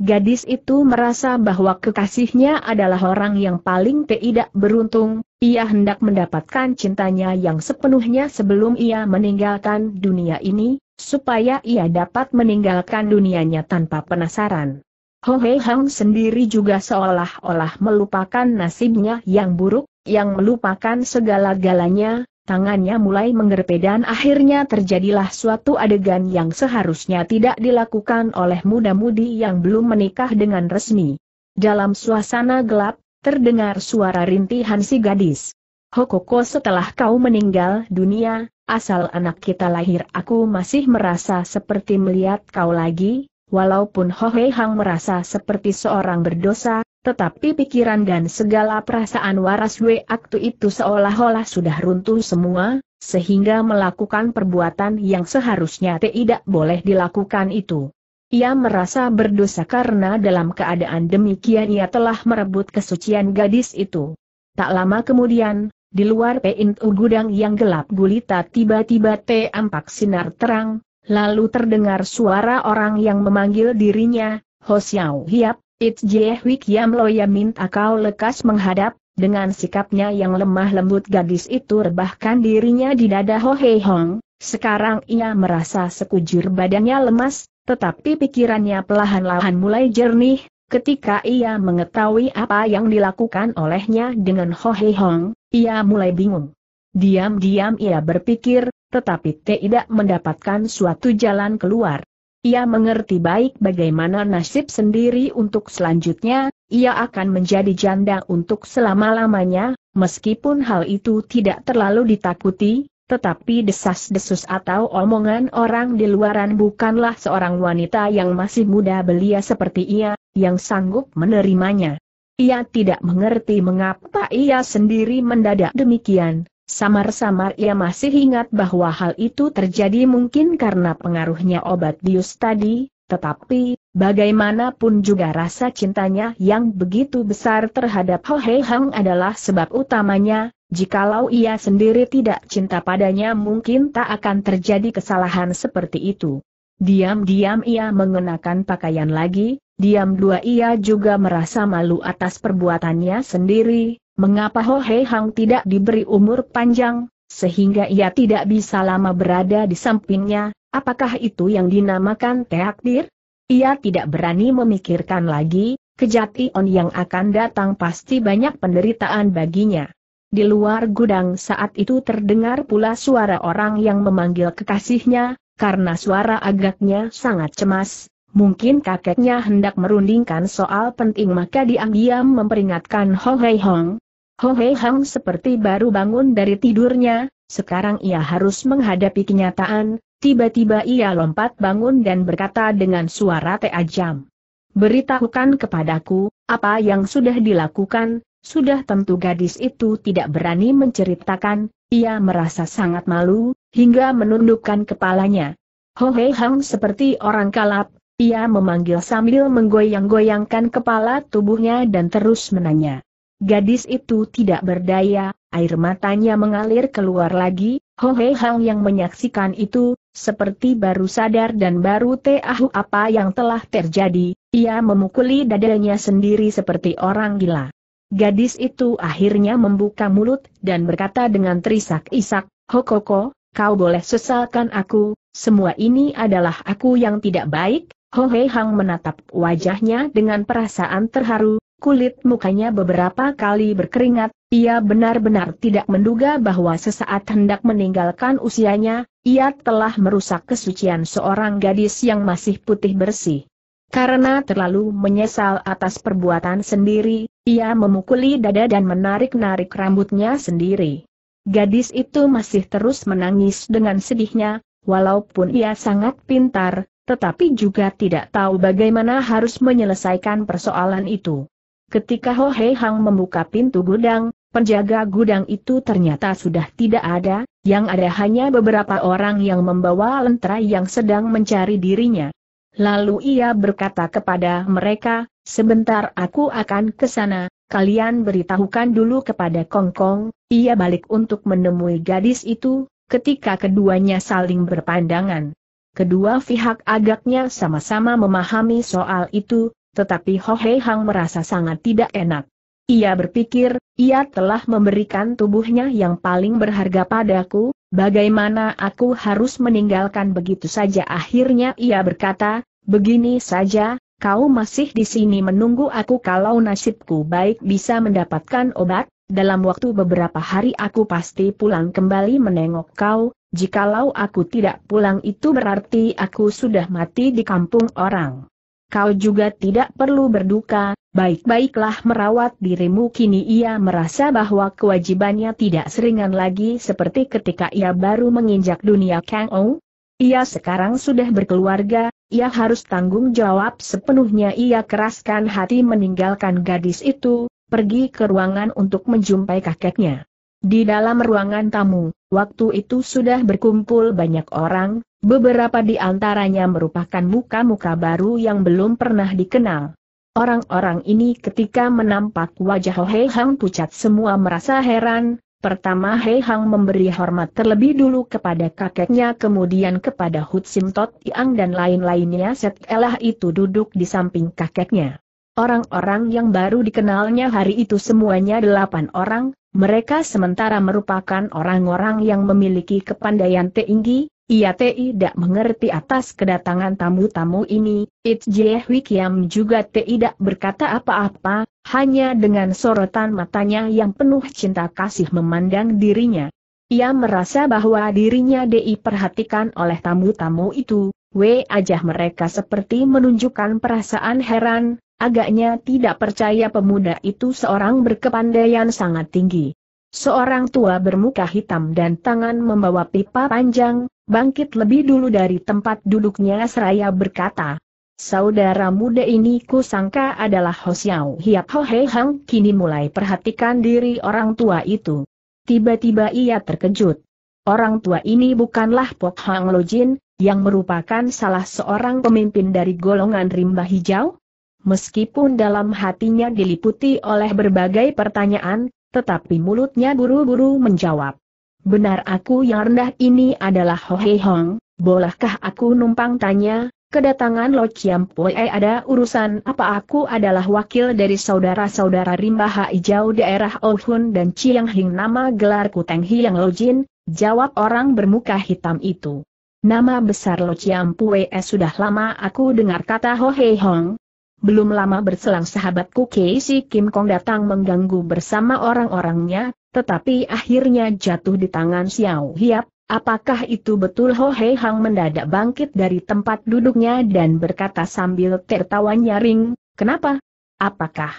Gadis itu merasa bahwa kekasihnya adalah orang yang paling tidak beruntung, ia hendak mendapatkan cintanya yang sepenuhnya sebelum ia meninggalkan dunia ini, supaya ia dapat meninggalkan dunianya tanpa penasaran. Ho Hei Hang sendiri juga seolah-olah melupakan nasibnya yang buruk, yang melupakan segala-galanya, tangannya mulai menggerpe dan akhirnya terjadilah suatu adegan yang seharusnya tidak dilakukan oleh muda-mudi yang belum menikah dengan resmi. Dalam suasana gelap, terdengar suara rintihan si gadis. Hokoko setelah kau meninggal dunia, asal anak kita lahir aku masih merasa seperti melihat kau lagi, Walaupun Ho Hei Hang merasa seperti seorang berdosa, tetapi pikiran dan segala perasaan waras Wei Aktu itu seolah-olah sudah runtuh semua, sehingga melakukan perbuatan yang seharusnya tidak boleh dilakukan itu. Ia merasa berdosa karena dalam keadaan demikian ia telah merebut kesucian gadis itu. Tak lama kemudian, di luar peintu gudang yang gelap gulita tiba-tiba tampak sinar terang, Lalu terdengar suara orang yang memanggil dirinya, Ho Xiao Hiap, It Jie Yam Kiam Loya minta kau lekas menghadap, dengan sikapnya yang lemah lembut gadis itu rebahkan dirinya di dada Ho Hei Hong, sekarang ia merasa sekujur badannya lemas, tetapi pikirannya pelahan-lahan mulai jernih, Ketika ia mengetahui apa yang dilakukan olehnya dengan Ho Hei Hong, ia mulai bingung. Diam-diam ia berpikir, tetapi tidak mendapatkan suatu jalan keluar. Ia mengerti baik bagaimana nasib sendiri untuk selanjutnya, ia akan menjadi janda untuk selama-lamanya, meskipun hal itu tidak terlalu ditakuti, tetapi desas-desus atau omongan orang di luaran bukanlah seorang wanita yang masih muda belia seperti ia, yang sanggup menerimanya. Ia tidak mengerti mengapa ia sendiri mendadak demikian, Samar-samar ia masih ingat bahwa hal itu terjadi mungkin karena pengaruhnya obat bius tadi, tetapi, bagaimanapun juga rasa cintanya yang begitu besar terhadap Ho Hei Hang adalah sebab utamanya, jikalau ia sendiri tidak cinta padanya mungkin tak akan terjadi kesalahan seperti itu. Diam-diam ia mengenakan pakaian lagi, diam dua ia juga merasa malu atas perbuatannya sendiri, mengapa Ho Hei Hang tidak diberi umur panjang, sehingga ia tidak bisa lama berada di sampingnya, apakah itu yang dinamakan teakdir? Ia tidak berani memikirkan lagi, kejati-on yang akan datang pasti banyak penderitaan baginya. Di luar gudang saat itu terdengar pula suara orang yang memanggil kekasihnya, karena suara agaknya sangat cemas. Mungkin kakeknya hendak merundingkan soal penting maka diam-diam memperingatkan Ho Hei Hong, Ho Hei Hang seperti baru bangun dari tidurnya, sekarang ia harus menghadapi kenyataan, tiba-tiba ia lompat bangun dan berkata dengan suara teajam. Beritahukan kepadaku, apa yang sudah dilakukan, sudah tentu gadis itu tidak berani menceritakan, ia merasa sangat malu, hingga menundukkan kepalanya. Ho Hei Hang seperti orang kalap, ia memanggil sambil menggoyang-goyangkan kepala tubuhnya dan terus menanya. Gadis itu tidak berdaya, air matanya mengalir keluar lagi, Ho Hei Hang yang menyaksikan itu, seperti baru sadar dan baru tahu apa yang telah terjadi, ia memukuli dadanya sendiri seperti orang gila. Gadis itu akhirnya membuka mulut dan berkata dengan terisak-isak, Ho Koko, kau boleh sesalkan aku, semua ini adalah aku yang tidak baik, Ho Hei Hang menatap wajahnya dengan perasaan terharu, kulit mukanya beberapa kali berkeringat, ia benar-benar tidak menduga bahwa sesaat hendak meninggalkan usianya, ia telah merusak kesucian seorang gadis yang masih putih bersih. Karena terlalu menyesal atas perbuatan sendiri, ia memukuli dada dan menarik-narik rambutnya sendiri. Gadis itu masih terus menangis dengan sedihnya, walaupun ia sangat pintar, tetapi juga tidak tahu bagaimana harus menyelesaikan persoalan itu. Ketika Ho Hei Hang membuka pintu gudang, penjaga gudang itu ternyata sudah tidak ada, yang ada hanya beberapa orang yang membawa lentera yang sedang mencari dirinya. Lalu ia berkata kepada mereka, sebentar aku akan ke sana, kalian beritahukan dulu kepada Kong Kong, ia balik untuk menemui gadis itu, ketika keduanya saling berpandangan. Kedua pihak agaknya sama-sama memahami soal itu, tetapi Ho Hei Hang merasa sangat tidak enak. Ia berpikir, ia telah memberikan tubuhnya yang paling berharga padaku, bagaimana aku harus meninggalkan begitu saja akhirnya ia berkata, begini saja, kau masih di sini menunggu aku kalau nasibku baik bisa mendapatkan obat, dalam waktu beberapa hari aku pasti pulang kembali menengok kau, jikalau aku tidak pulang itu berarti aku sudah mati di kampung orang kau juga tidak perlu berduka, baik-baiklah merawat dirimu kini ia merasa bahwa kewajibannya tidak seringan lagi seperti ketika ia baru menginjak dunia Kang Ou. Ia sekarang sudah berkeluarga, ia harus tanggung jawab sepenuhnya ia keraskan hati meninggalkan gadis itu, pergi ke ruangan untuk menjumpai kakeknya. Di dalam ruangan tamu, waktu itu sudah berkumpul banyak orang, Beberapa di antaranya merupakan muka-muka baru yang belum pernah dikenal. Orang-orang ini ketika menampak wajah Hei Hang pucat semua merasa heran, pertama Hei Hang memberi hormat terlebih dulu kepada kakeknya kemudian kepada Hud Sim Tot Iang dan lain-lainnya Setelah itu duduk di samping kakeknya. Orang-orang yang baru dikenalnya hari itu semuanya delapan orang, mereka sementara merupakan orang-orang yang memiliki kepandaian tinggi, ia tidak mengerti atas kedatangan tamu-tamu ini, It Jiehui Kiam juga tidak berkata apa-apa, hanya dengan sorotan matanya yang penuh cinta kasih memandang dirinya. Ia merasa bahwa dirinya diperhatikan oleh tamu-tamu itu, We ajah mereka seperti menunjukkan perasaan heran, agaknya tidak percaya pemuda itu seorang berkepandaian sangat tinggi. Seorang tua bermuka hitam dan tangan membawa pipa panjang, Bangkit lebih dulu dari tempat duduknya seraya berkata, Saudara muda ini ku sangka adalah Hosiao Hiap Ho Hei Hang kini mulai perhatikan diri orang tua itu. Tiba-tiba ia terkejut. Orang tua ini bukanlah Pok Hang Lo Jin, yang merupakan salah seorang pemimpin dari golongan rimba hijau? Meskipun dalam hatinya diliputi oleh berbagai pertanyaan, tetapi mulutnya buru-buru menjawab. Benar aku yang rendah ini adalah ho Hei Hong, bolehkah aku numpang tanya, kedatangan Lo Chiam Pue ada urusan apa aku adalah wakil dari saudara-saudara Rimba Hijau daerah hun dan Chiang Hing nama gelarku Teng Hiang Lo Jin, jawab orang bermuka hitam itu. Nama besar Lo Chiam Pue sudah lama aku dengar kata Ho Hei Hong, belum lama berselang sahabatku Casey Kim Kong datang mengganggu bersama orang-orangnya, tetapi akhirnya jatuh di tangan Xiao Hiap. Apakah itu betul Ho Hei Hang mendadak bangkit dari tempat duduknya dan berkata sambil tertawa nyaring, kenapa? Apakah?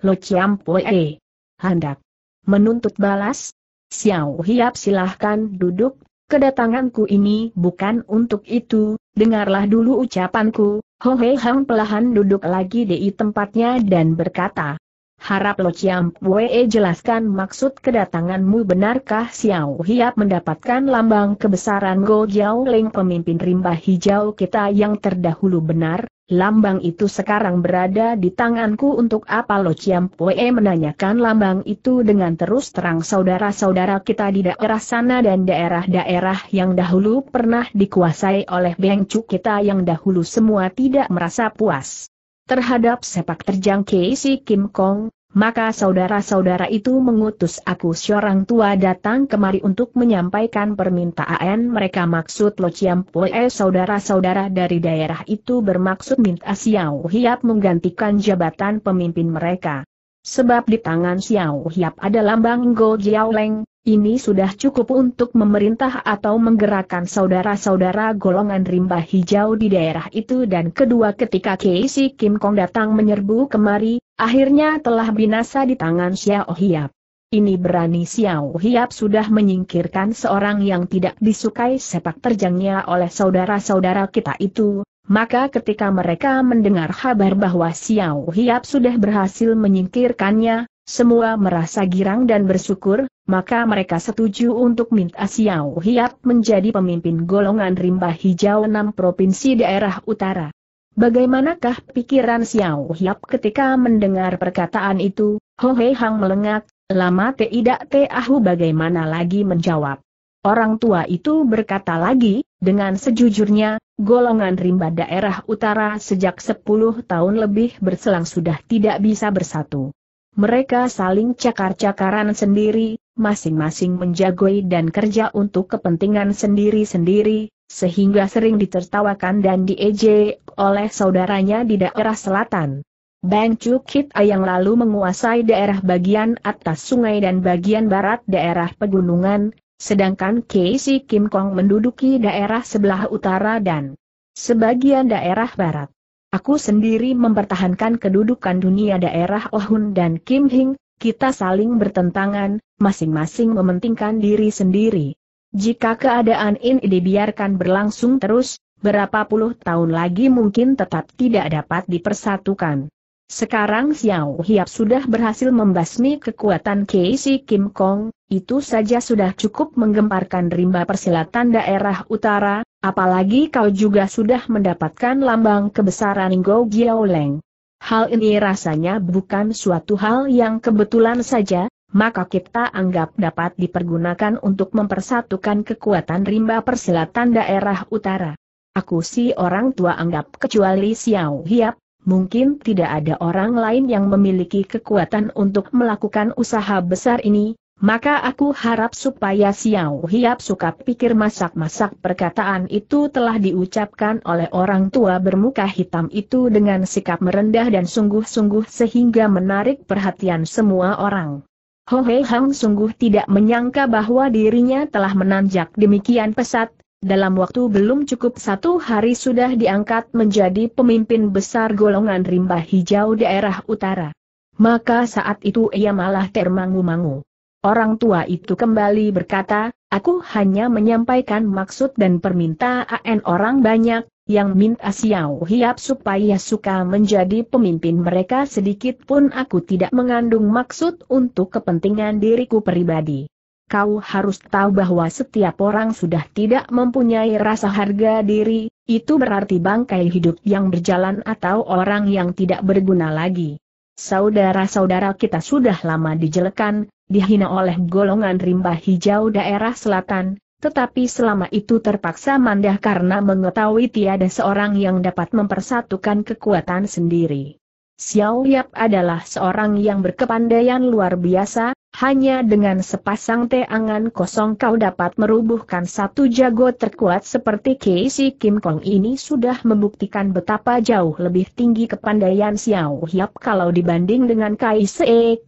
Lo Chiam Poe? Hendak. Menuntut balas? Xiao Hiap silahkan duduk, kedatanganku ini bukan untuk itu, dengarlah dulu ucapanku, Ho He Hang pelahan duduk lagi di tempatnya dan berkata, Harap Lo Chiam Wee jelaskan maksud kedatanganmu benarkah Xiao Hiap mendapatkan lambang kebesaran Go Jiao Ling pemimpin rimba hijau kita yang terdahulu benar? Lambang itu sekarang berada di tanganku untuk apa Lo Ciam Pue menanyakan lambang itu dengan terus terang saudara-saudara kita di daerah sana dan daerah-daerah yang dahulu pernah dikuasai oleh Beng kita yang dahulu semua tidak merasa puas. Terhadap sepak terjang Casey Kim Kong, maka saudara-saudara itu mengutus aku seorang tua datang kemari untuk menyampaikan permintaan mereka maksud Lo Chiam saudara-saudara dari daerah itu bermaksud minta Xiao Hiap menggantikan jabatan pemimpin mereka. Sebab di tangan Xiao Hiap ada lambang Go Jiaoleng, ini sudah cukup untuk memerintah atau menggerakkan saudara-saudara golongan rimba hijau di daerah itu dan kedua ketika Keisi Kim Kong datang menyerbu kemari, Akhirnya telah binasa di tangan Xiao Hiap. Ini berani Xiao Hiap sudah menyingkirkan seorang yang tidak disukai sepak terjangnya oleh saudara-saudara kita itu, maka ketika mereka mendengar kabar bahwa Xiao Hiap sudah berhasil menyingkirkannya, semua merasa girang dan bersyukur, maka mereka setuju untuk minta Xiao Hiap menjadi pemimpin golongan rimba hijau enam provinsi daerah utara. Bagaimanakah pikiran Xiao Hiap ketika mendengar perkataan itu? Ho Hei Hang melengak, lama tidak tahu bagaimana lagi menjawab. Orang tua itu berkata lagi, dengan sejujurnya, golongan rimba daerah utara sejak 10 tahun lebih berselang sudah tidak bisa bersatu. Mereka saling cakar-cakaran sendiri, masing-masing menjagoi dan kerja untuk kepentingan sendiri-sendiri, sehingga sering ditertawakan dan diejek oleh saudaranya di daerah selatan. Bang Chu A yang lalu menguasai daerah bagian atas sungai dan bagian barat daerah pegunungan, sedangkan Casey Kim Kong menduduki daerah sebelah utara dan sebagian daerah barat. Aku sendiri mempertahankan kedudukan dunia daerah Ohun dan Kim Hing, kita saling bertentangan, masing-masing mementingkan diri sendiri. Jika keadaan ini dibiarkan berlangsung terus, berapa puluh tahun lagi mungkin tetap tidak dapat dipersatukan. Sekarang Xiao Hiap sudah berhasil membasmi kekuatan Casey Kim Kong, itu saja sudah cukup menggemparkan rimba persilatan daerah utara, apalagi kau juga sudah mendapatkan lambang kebesaran Go Leng. Hal ini rasanya bukan suatu hal yang kebetulan saja, maka kita anggap dapat dipergunakan untuk mempersatukan kekuatan rimba persilatan daerah utara. Aku si orang tua anggap kecuali Xiao Hiap, mungkin tidak ada orang lain yang memiliki kekuatan untuk melakukan usaha besar ini, maka aku harap supaya Xiao Hiap suka pikir masak-masak perkataan itu telah diucapkan oleh orang tua bermuka hitam itu dengan sikap merendah dan sungguh-sungguh sehingga menarik perhatian semua orang. Ho Hei Hang sungguh tidak menyangka bahwa dirinya telah menanjak demikian pesat, dalam waktu belum cukup satu hari sudah diangkat menjadi pemimpin besar golongan rimba hijau daerah utara. Maka saat itu ia malah termangu-mangu. Orang tua itu kembali berkata, aku hanya menyampaikan maksud dan permintaan orang banyak, yang minta Xiao Hiap supaya suka menjadi pemimpin mereka sedikit pun aku tidak mengandung maksud untuk kepentingan diriku pribadi. Kau harus tahu bahwa setiap orang sudah tidak mempunyai rasa harga diri, itu berarti bangkai hidup yang berjalan atau orang yang tidak berguna lagi. Saudara-saudara kita sudah lama dijelekan, dihina oleh golongan rimba hijau daerah selatan, tetapi selama itu terpaksa mandah karena mengetahui tiada seorang yang dapat mempersatukan kekuatan sendiri. Xiao Yap adalah seorang yang berkepandaian luar biasa, hanya dengan sepasang teangan kosong kau dapat merubuhkan satu jago terkuat seperti Casey Kim Kong ini sudah membuktikan betapa jauh lebih tinggi kepandaian Xiao Yap kalau dibanding dengan Kai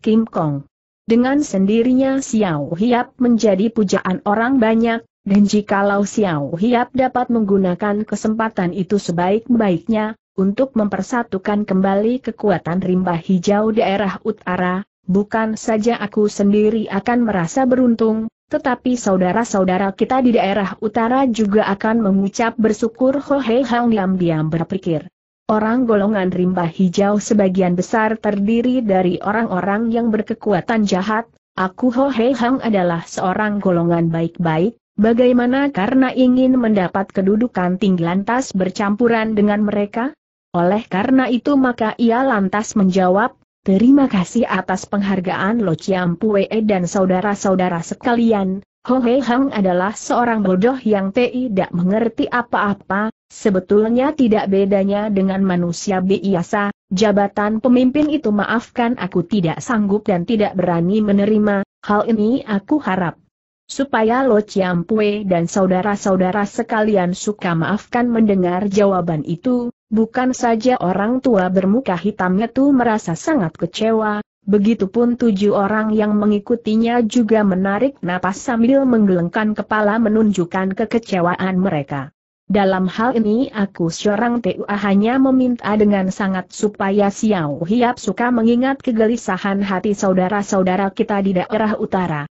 Kim Kong. Dengan sendirinya Xiao Hiap menjadi pujaan orang banyak, dan jikalau Xiao Hiap dapat menggunakan kesempatan itu sebaik-baiknya, untuk mempersatukan kembali kekuatan rimba hijau daerah utara, bukan saja aku sendiri akan merasa beruntung, tetapi saudara-saudara kita di daerah utara juga akan mengucap bersyukur Ho Hei Hang diam-diam berpikir. Orang golongan rimba hijau sebagian besar terdiri dari orang-orang yang berkekuatan jahat, aku Ho Hei Hang adalah seorang golongan baik-baik, bagaimana karena ingin mendapat kedudukan tinggi lantas bercampuran dengan mereka? Oleh karena itu maka ia lantas menjawab, terima kasih atas penghargaan Lo Chiam Pue dan saudara-saudara sekalian, Ho Hei Hang adalah seorang bodoh yang tidak mengerti apa-apa, Sebetulnya tidak bedanya dengan manusia biasa, jabatan pemimpin itu maafkan aku tidak sanggup dan tidak berani menerima, hal ini aku harap. Supaya Lo Chiampue dan saudara-saudara sekalian suka maafkan mendengar jawaban itu, bukan saja orang tua bermuka hitamnya itu merasa sangat kecewa, begitupun tujuh orang yang mengikutinya juga menarik napas sambil menggelengkan kepala menunjukkan kekecewaan mereka. Dalam hal ini aku seorang TUA hanya meminta dengan sangat supaya Xiao Hiap suka mengingat kegelisahan hati saudara-saudara kita di daerah utara.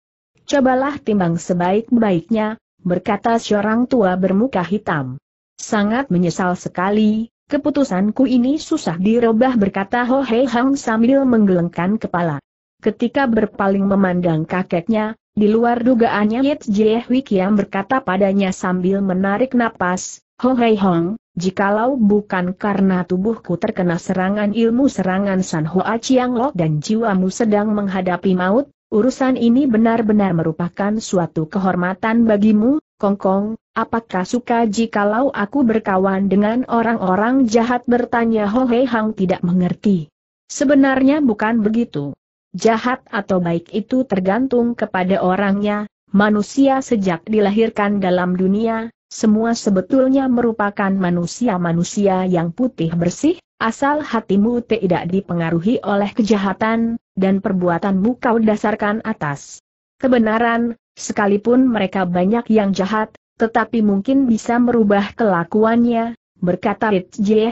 Cobalah timbang sebaik-baiknya, berkata seorang tua bermuka hitam. Sangat menyesal sekali, keputusanku ini susah dirubah berkata Ho Hei Hang sambil menggelengkan kepala. Ketika berpaling memandang kakeknya, di luar dugaannya Yit Jiehui Kiam berkata padanya sambil menarik napas, Ho Hei Hong, jikalau bukan karena tubuhku terkena serangan ilmu serangan San Hoa Chiang Lo dan jiwamu sedang menghadapi maut, urusan ini benar-benar merupakan suatu kehormatan bagimu, Kong Kong, apakah suka jikalau aku berkawan dengan orang-orang jahat bertanya Ho Hei Hang tidak mengerti. Sebenarnya bukan begitu jahat atau baik itu tergantung kepada orangnya, manusia sejak dilahirkan dalam dunia, semua sebetulnya merupakan manusia-manusia yang putih bersih, asal hatimu tidak dipengaruhi oleh kejahatan, dan perbuatanmu kau dasarkan atas kebenaran, sekalipun mereka banyak yang jahat, tetapi mungkin bisa merubah kelakuannya, berkata Rit Jie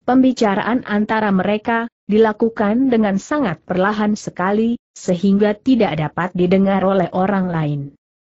Pembicaraan antara mereka, dilakukan dengan sangat perlahan sekali, sehingga tidak dapat didengar oleh orang lain.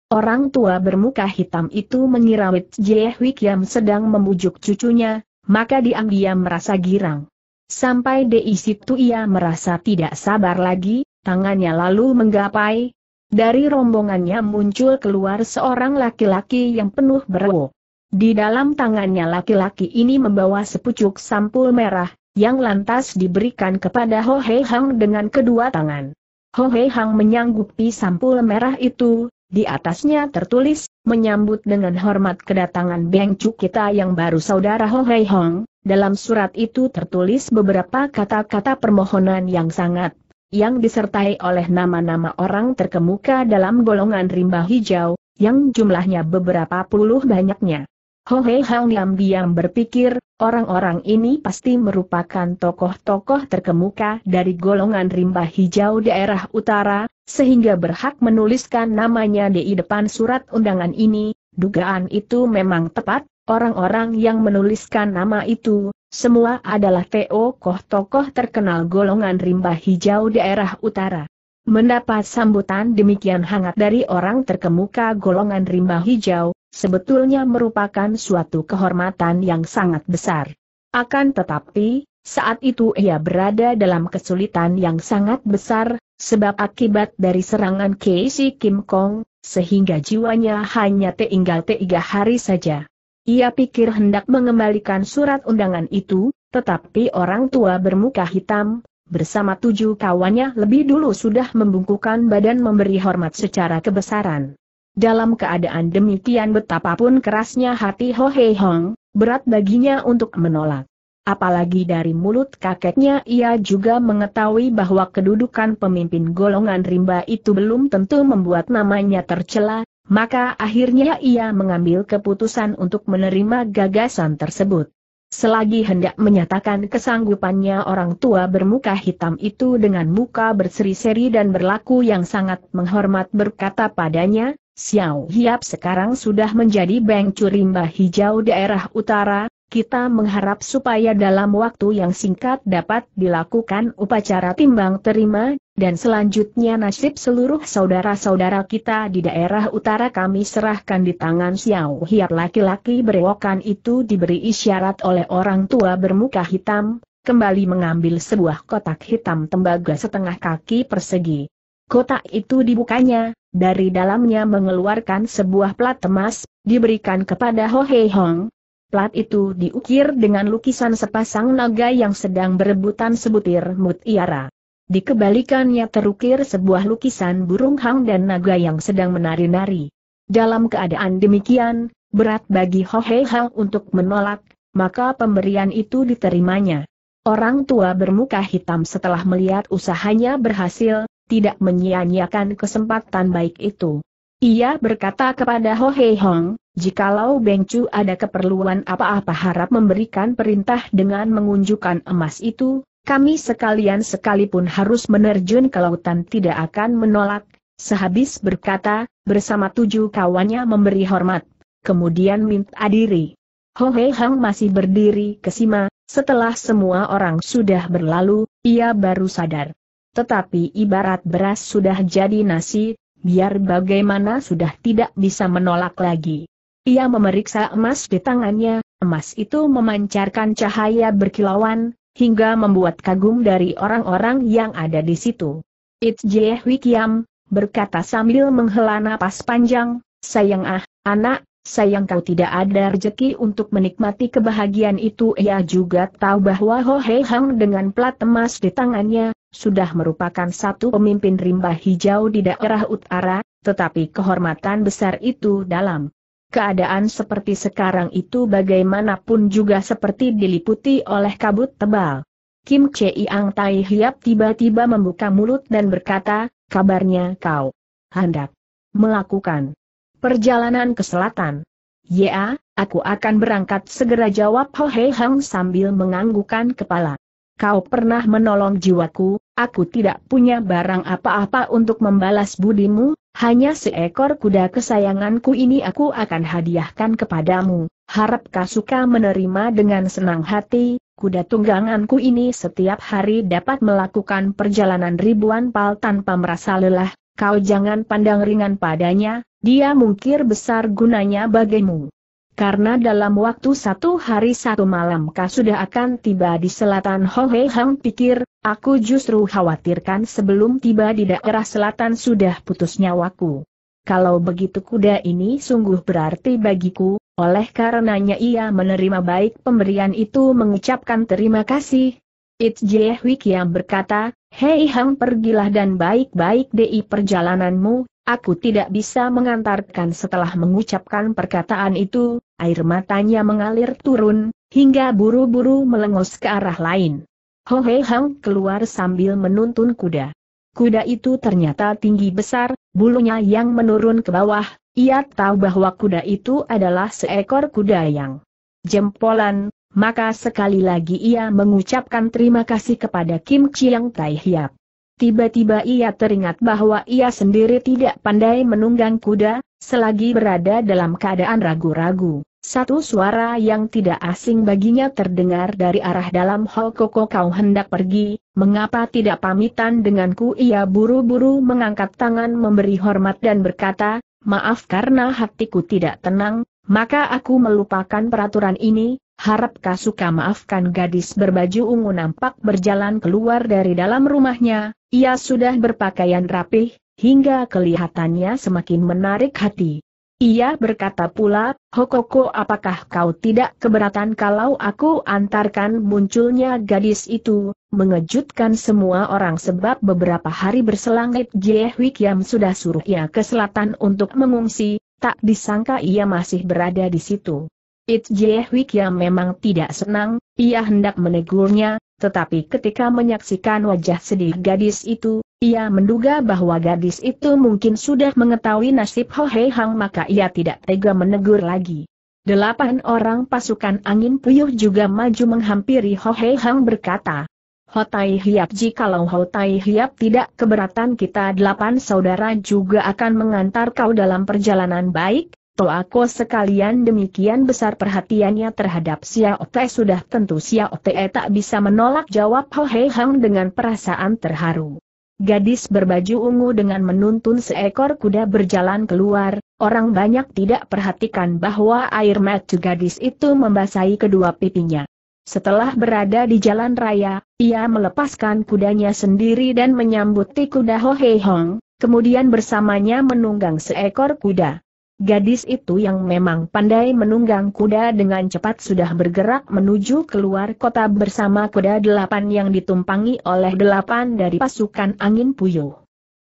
Orang tua bermuka hitam itu mengira Wit Jehui Kiam sedang membujuk cucunya, maka diam-diam merasa girang. Sampai di situ ia merasa tidak sabar lagi, tangannya lalu menggapai. Dari rombongannya muncul keluar seorang laki-laki yang penuh berwo. Di dalam tangannya laki-laki ini membawa sepucuk sampul merah, yang lantas diberikan kepada Ho Hei Hang dengan kedua tangan. Ho Hei Hang menyanggupi sampul merah itu, di atasnya tertulis, menyambut dengan hormat kedatangan Beng Chu kita yang baru saudara Ho Hei Hang, dalam surat itu tertulis beberapa kata-kata permohonan yang sangat yang disertai oleh nama-nama orang terkemuka dalam golongan rimba hijau, yang jumlahnya beberapa puluh banyaknya. Ho Hei Hang diam-diam berpikir, orang-orang ini pasti merupakan tokoh-tokoh terkemuka dari golongan rimba hijau daerah utara, sehingga berhak menuliskan namanya di depan surat undangan ini, dugaan itu memang tepat, orang-orang yang menuliskan nama itu, semua adalah tokoh-tokoh terkenal golongan rimba hijau daerah utara. Mendapat sambutan demikian hangat dari orang terkemuka golongan rimba hijau, sebetulnya merupakan suatu kehormatan yang sangat besar. Akan tetapi, saat itu ia berada dalam kesulitan yang sangat besar, sebab akibat dari serangan Casey Kim Kong, sehingga jiwanya hanya tinggal tiga hari saja. Ia pikir hendak mengembalikan surat undangan itu, tetapi orang tua bermuka hitam, bersama tujuh kawannya lebih dulu sudah membungkukan badan memberi hormat secara kebesaran. Dalam keadaan demikian betapapun kerasnya hati Ho Hei Hong, berat baginya untuk menolak. Apalagi dari mulut kakeknya ia juga mengetahui bahwa kedudukan pemimpin golongan rimba itu belum tentu membuat namanya tercela, maka akhirnya ia mengambil keputusan untuk menerima gagasan tersebut. Selagi hendak menyatakan kesanggupannya orang tua bermuka hitam itu dengan muka berseri-seri dan berlaku yang sangat menghormat berkata padanya, Xiao Hiap sekarang sudah menjadi Beng Curimba Hijau daerah utara, kita mengharap supaya dalam waktu yang singkat dapat dilakukan upacara timbang terima, dan selanjutnya nasib seluruh saudara-saudara kita di daerah utara kami serahkan di tangan Xiao Hiap laki-laki berewokan itu diberi isyarat oleh orang tua bermuka hitam, kembali mengambil sebuah kotak hitam tembaga setengah kaki persegi. Kotak itu dibukanya, dari dalamnya mengeluarkan sebuah plat emas, diberikan kepada Ho Hei Hong, Plat itu diukir dengan lukisan sepasang naga yang sedang berebutan sebutir mutiara. Di kebalikannya terukir sebuah lukisan burung hang dan naga yang sedang menari-nari. Dalam keadaan demikian, berat bagi Ho Hei Hang untuk menolak, maka pemberian itu diterimanya. Orang tua bermuka hitam setelah melihat usahanya berhasil, tidak menyia-nyiakan kesempatan baik itu. Ia berkata kepada Ho Hei Hong, jikalau Beng Chu ada keperluan apa-apa harap memberikan perintah dengan mengunjukkan emas itu, kami sekalian sekalipun harus menerjun ke lautan tidak akan menolak. Sehabis berkata, bersama tujuh kawannya memberi hormat. Kemudian minta diri. Ho Hei Hang masih berdiri kesima, setelah semua orang sudah berlalu, ia baru sadar. Tetapi ibarat beras sudah jadi nasi, biar bagaimana sudah tidak bisa menolak lagi. Ia memeriksa emas di tangannya, emas itu memancarkan cahaya berkilauan, hingga membuat kagum dari orang-orang yang ada di situ. It's Jeh Wikiam, berkata sambil menghela napas panjang, sayang ah, anak, sayang kau tidak ada rejeki untuk menikmati kebahagiaan itu ia juga tahu bahwa Ho Hei Hang dengan plat emas di tangannya, sudah merupakan satu pemimpin rimba hijau di daerah utara, tetapi kehormatan besar itu dalam Keadaan seperti sekarang itu bagaimanapun juga seperti diliputi oleh kabut tebal. Kim Chee Ang Tai Hiap tiba-tiba membuka mulut dan berkata, kabarnya kau hendak melakukan perjalanan ke selatan. Ya, aku akan berangkat segera jawab Ho Hei Hang sambil menganggukan kepala kau pernah menolong jiwaku, aku tidak punya barang apa-apa untuk membalas budimu, hanya seekor kuda kesayanganku ini aku akan hadiahkan kepadamu, harap kau suka menerima dengan senang hati, kuda tungganganku ini setiap hari dapat melakukan perjalanan ribuan pal tanpa merasa lelah, kau jangan pandang ringan padanya, dia mungkir besar gunanya bagimu. Karena dalam waktu satu hari satu malam kau sudah akan tiba di selatan Hohe Hang pikir, aku justru khawatirkan sebelum tiba di daerah selatan sudah putus nyawaku. Kalau begitu kuda ini sungguh berarti bagiku, oleh karenanya ia menerima baik pemberian itu mengucapkan terima kasih. It's Jehwik yang berkata, Hei Hang pergilah dan baik-baik di perjalananmu, Aku tidak bisa mengantarkan setelah mengucapkan perkataan itu, air matanya mengalir turun, hingga buru-buru melengos ke arah lain. Ho Hei Hang keluar sambil menuntun kuda. Kuda itu ternyata tinggi besar, bulunya yang menurun ke bawah, ia tahu bahwa kuda itu adalah seekor kuda yang jempolan, maka sekali lagi ia mengucapkan terima kasih kepada Kim Chiang Tai Hiap. Tiba-tiba ia teringat bahwa ia sendiri tidak pandai menunggang kuda, selagi berada dalam keadaan ragu-ragu. Satu suara yang tidak asing baginya terdengar dari arah dalam hall koko kau hendak pergi, mengapa tidak pamitan denganku ia buru-buru mengangkat tangan memberi hormat dan berkata, maaf karena hatiku tidak tenang, maka aku melupakan peraturan ini, Harapkah suka maafkan gadis berbaju ungu nampak berjalan keluar dari dalam rumahnya, ia sudah berpakaian rapih, hingga kelihatannya semakin menarik hati. Ia berkata pula, Hokoko apakah kau tidak keberatan kalau aku antarkan munculnya gadis itu, mengejutkan semua orang sebab beberapa hari berselang Jie Kiam sudah suruh ia ke selatan untuk mengungsi, tak disangka ia masih berada di situ. It Jehwikia memang tidak senang, ia hendak menegurnya, tetapi ketika menyaksikan wajah sedih gadis itu, ia menduga bahwa gadis itu mungkin sudah mengetahui nasib Ho Hei Hang maka ia tidak tega menegur lagi. Delapan orang pasukan angin puyuh juga maju menghampiri Ho Hei Hang berkata, Ho Tai Hiap jikalau Ho Tai Hiap tidak keberatan kita delapan saudara juga akan mengantar kau dalam perjalanan baik, Toako sekalian demikian besar perhatiannya terhadap Xiao Te sudah tentu Xiao Te tak bisa menolak jawab Ho Hei Hang dengan perasaan terharu. Gadis berbaju ungu dengan menuntun seekor kuda berjalan keluar, orang banyak tidak perhatikan bahwa air mata gadis itu membasahi kedua pipinya. Setelah berada di jalan raya, ia melepaskan kudanya sendiri dan menyambuti kuda Ho Hei Hong, kemudian bersamanya menunggang seekor kuda. Gadis itu yang memang pandai menunggang kuda dengan cepat sudah bergerak menuju keluar kota bersama kuda delapan yang ditumpangi oleh delapan dari pasukan angin puyuh.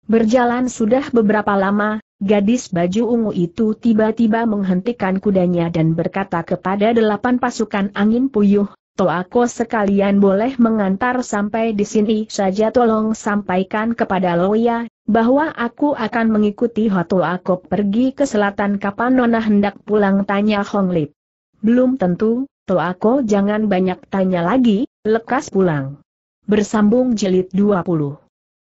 Berjalan sudah beberapa lama, gadis baju ungu itu tiba-tiba menghentikan kudanya dan berkata kepada delapan pasukan angin puyuh, Toako sekalian boleh mengantar sampai di sini saja tolong sampaikan kepada Loya, bahwa aku akan mengikuti aku pergi ke selatan kapan Nona hendak pulang tanya Hong Lip. Belum tentu, Toako jangan banyak tanya lagi, lekas pulang. Bersambung jilid 20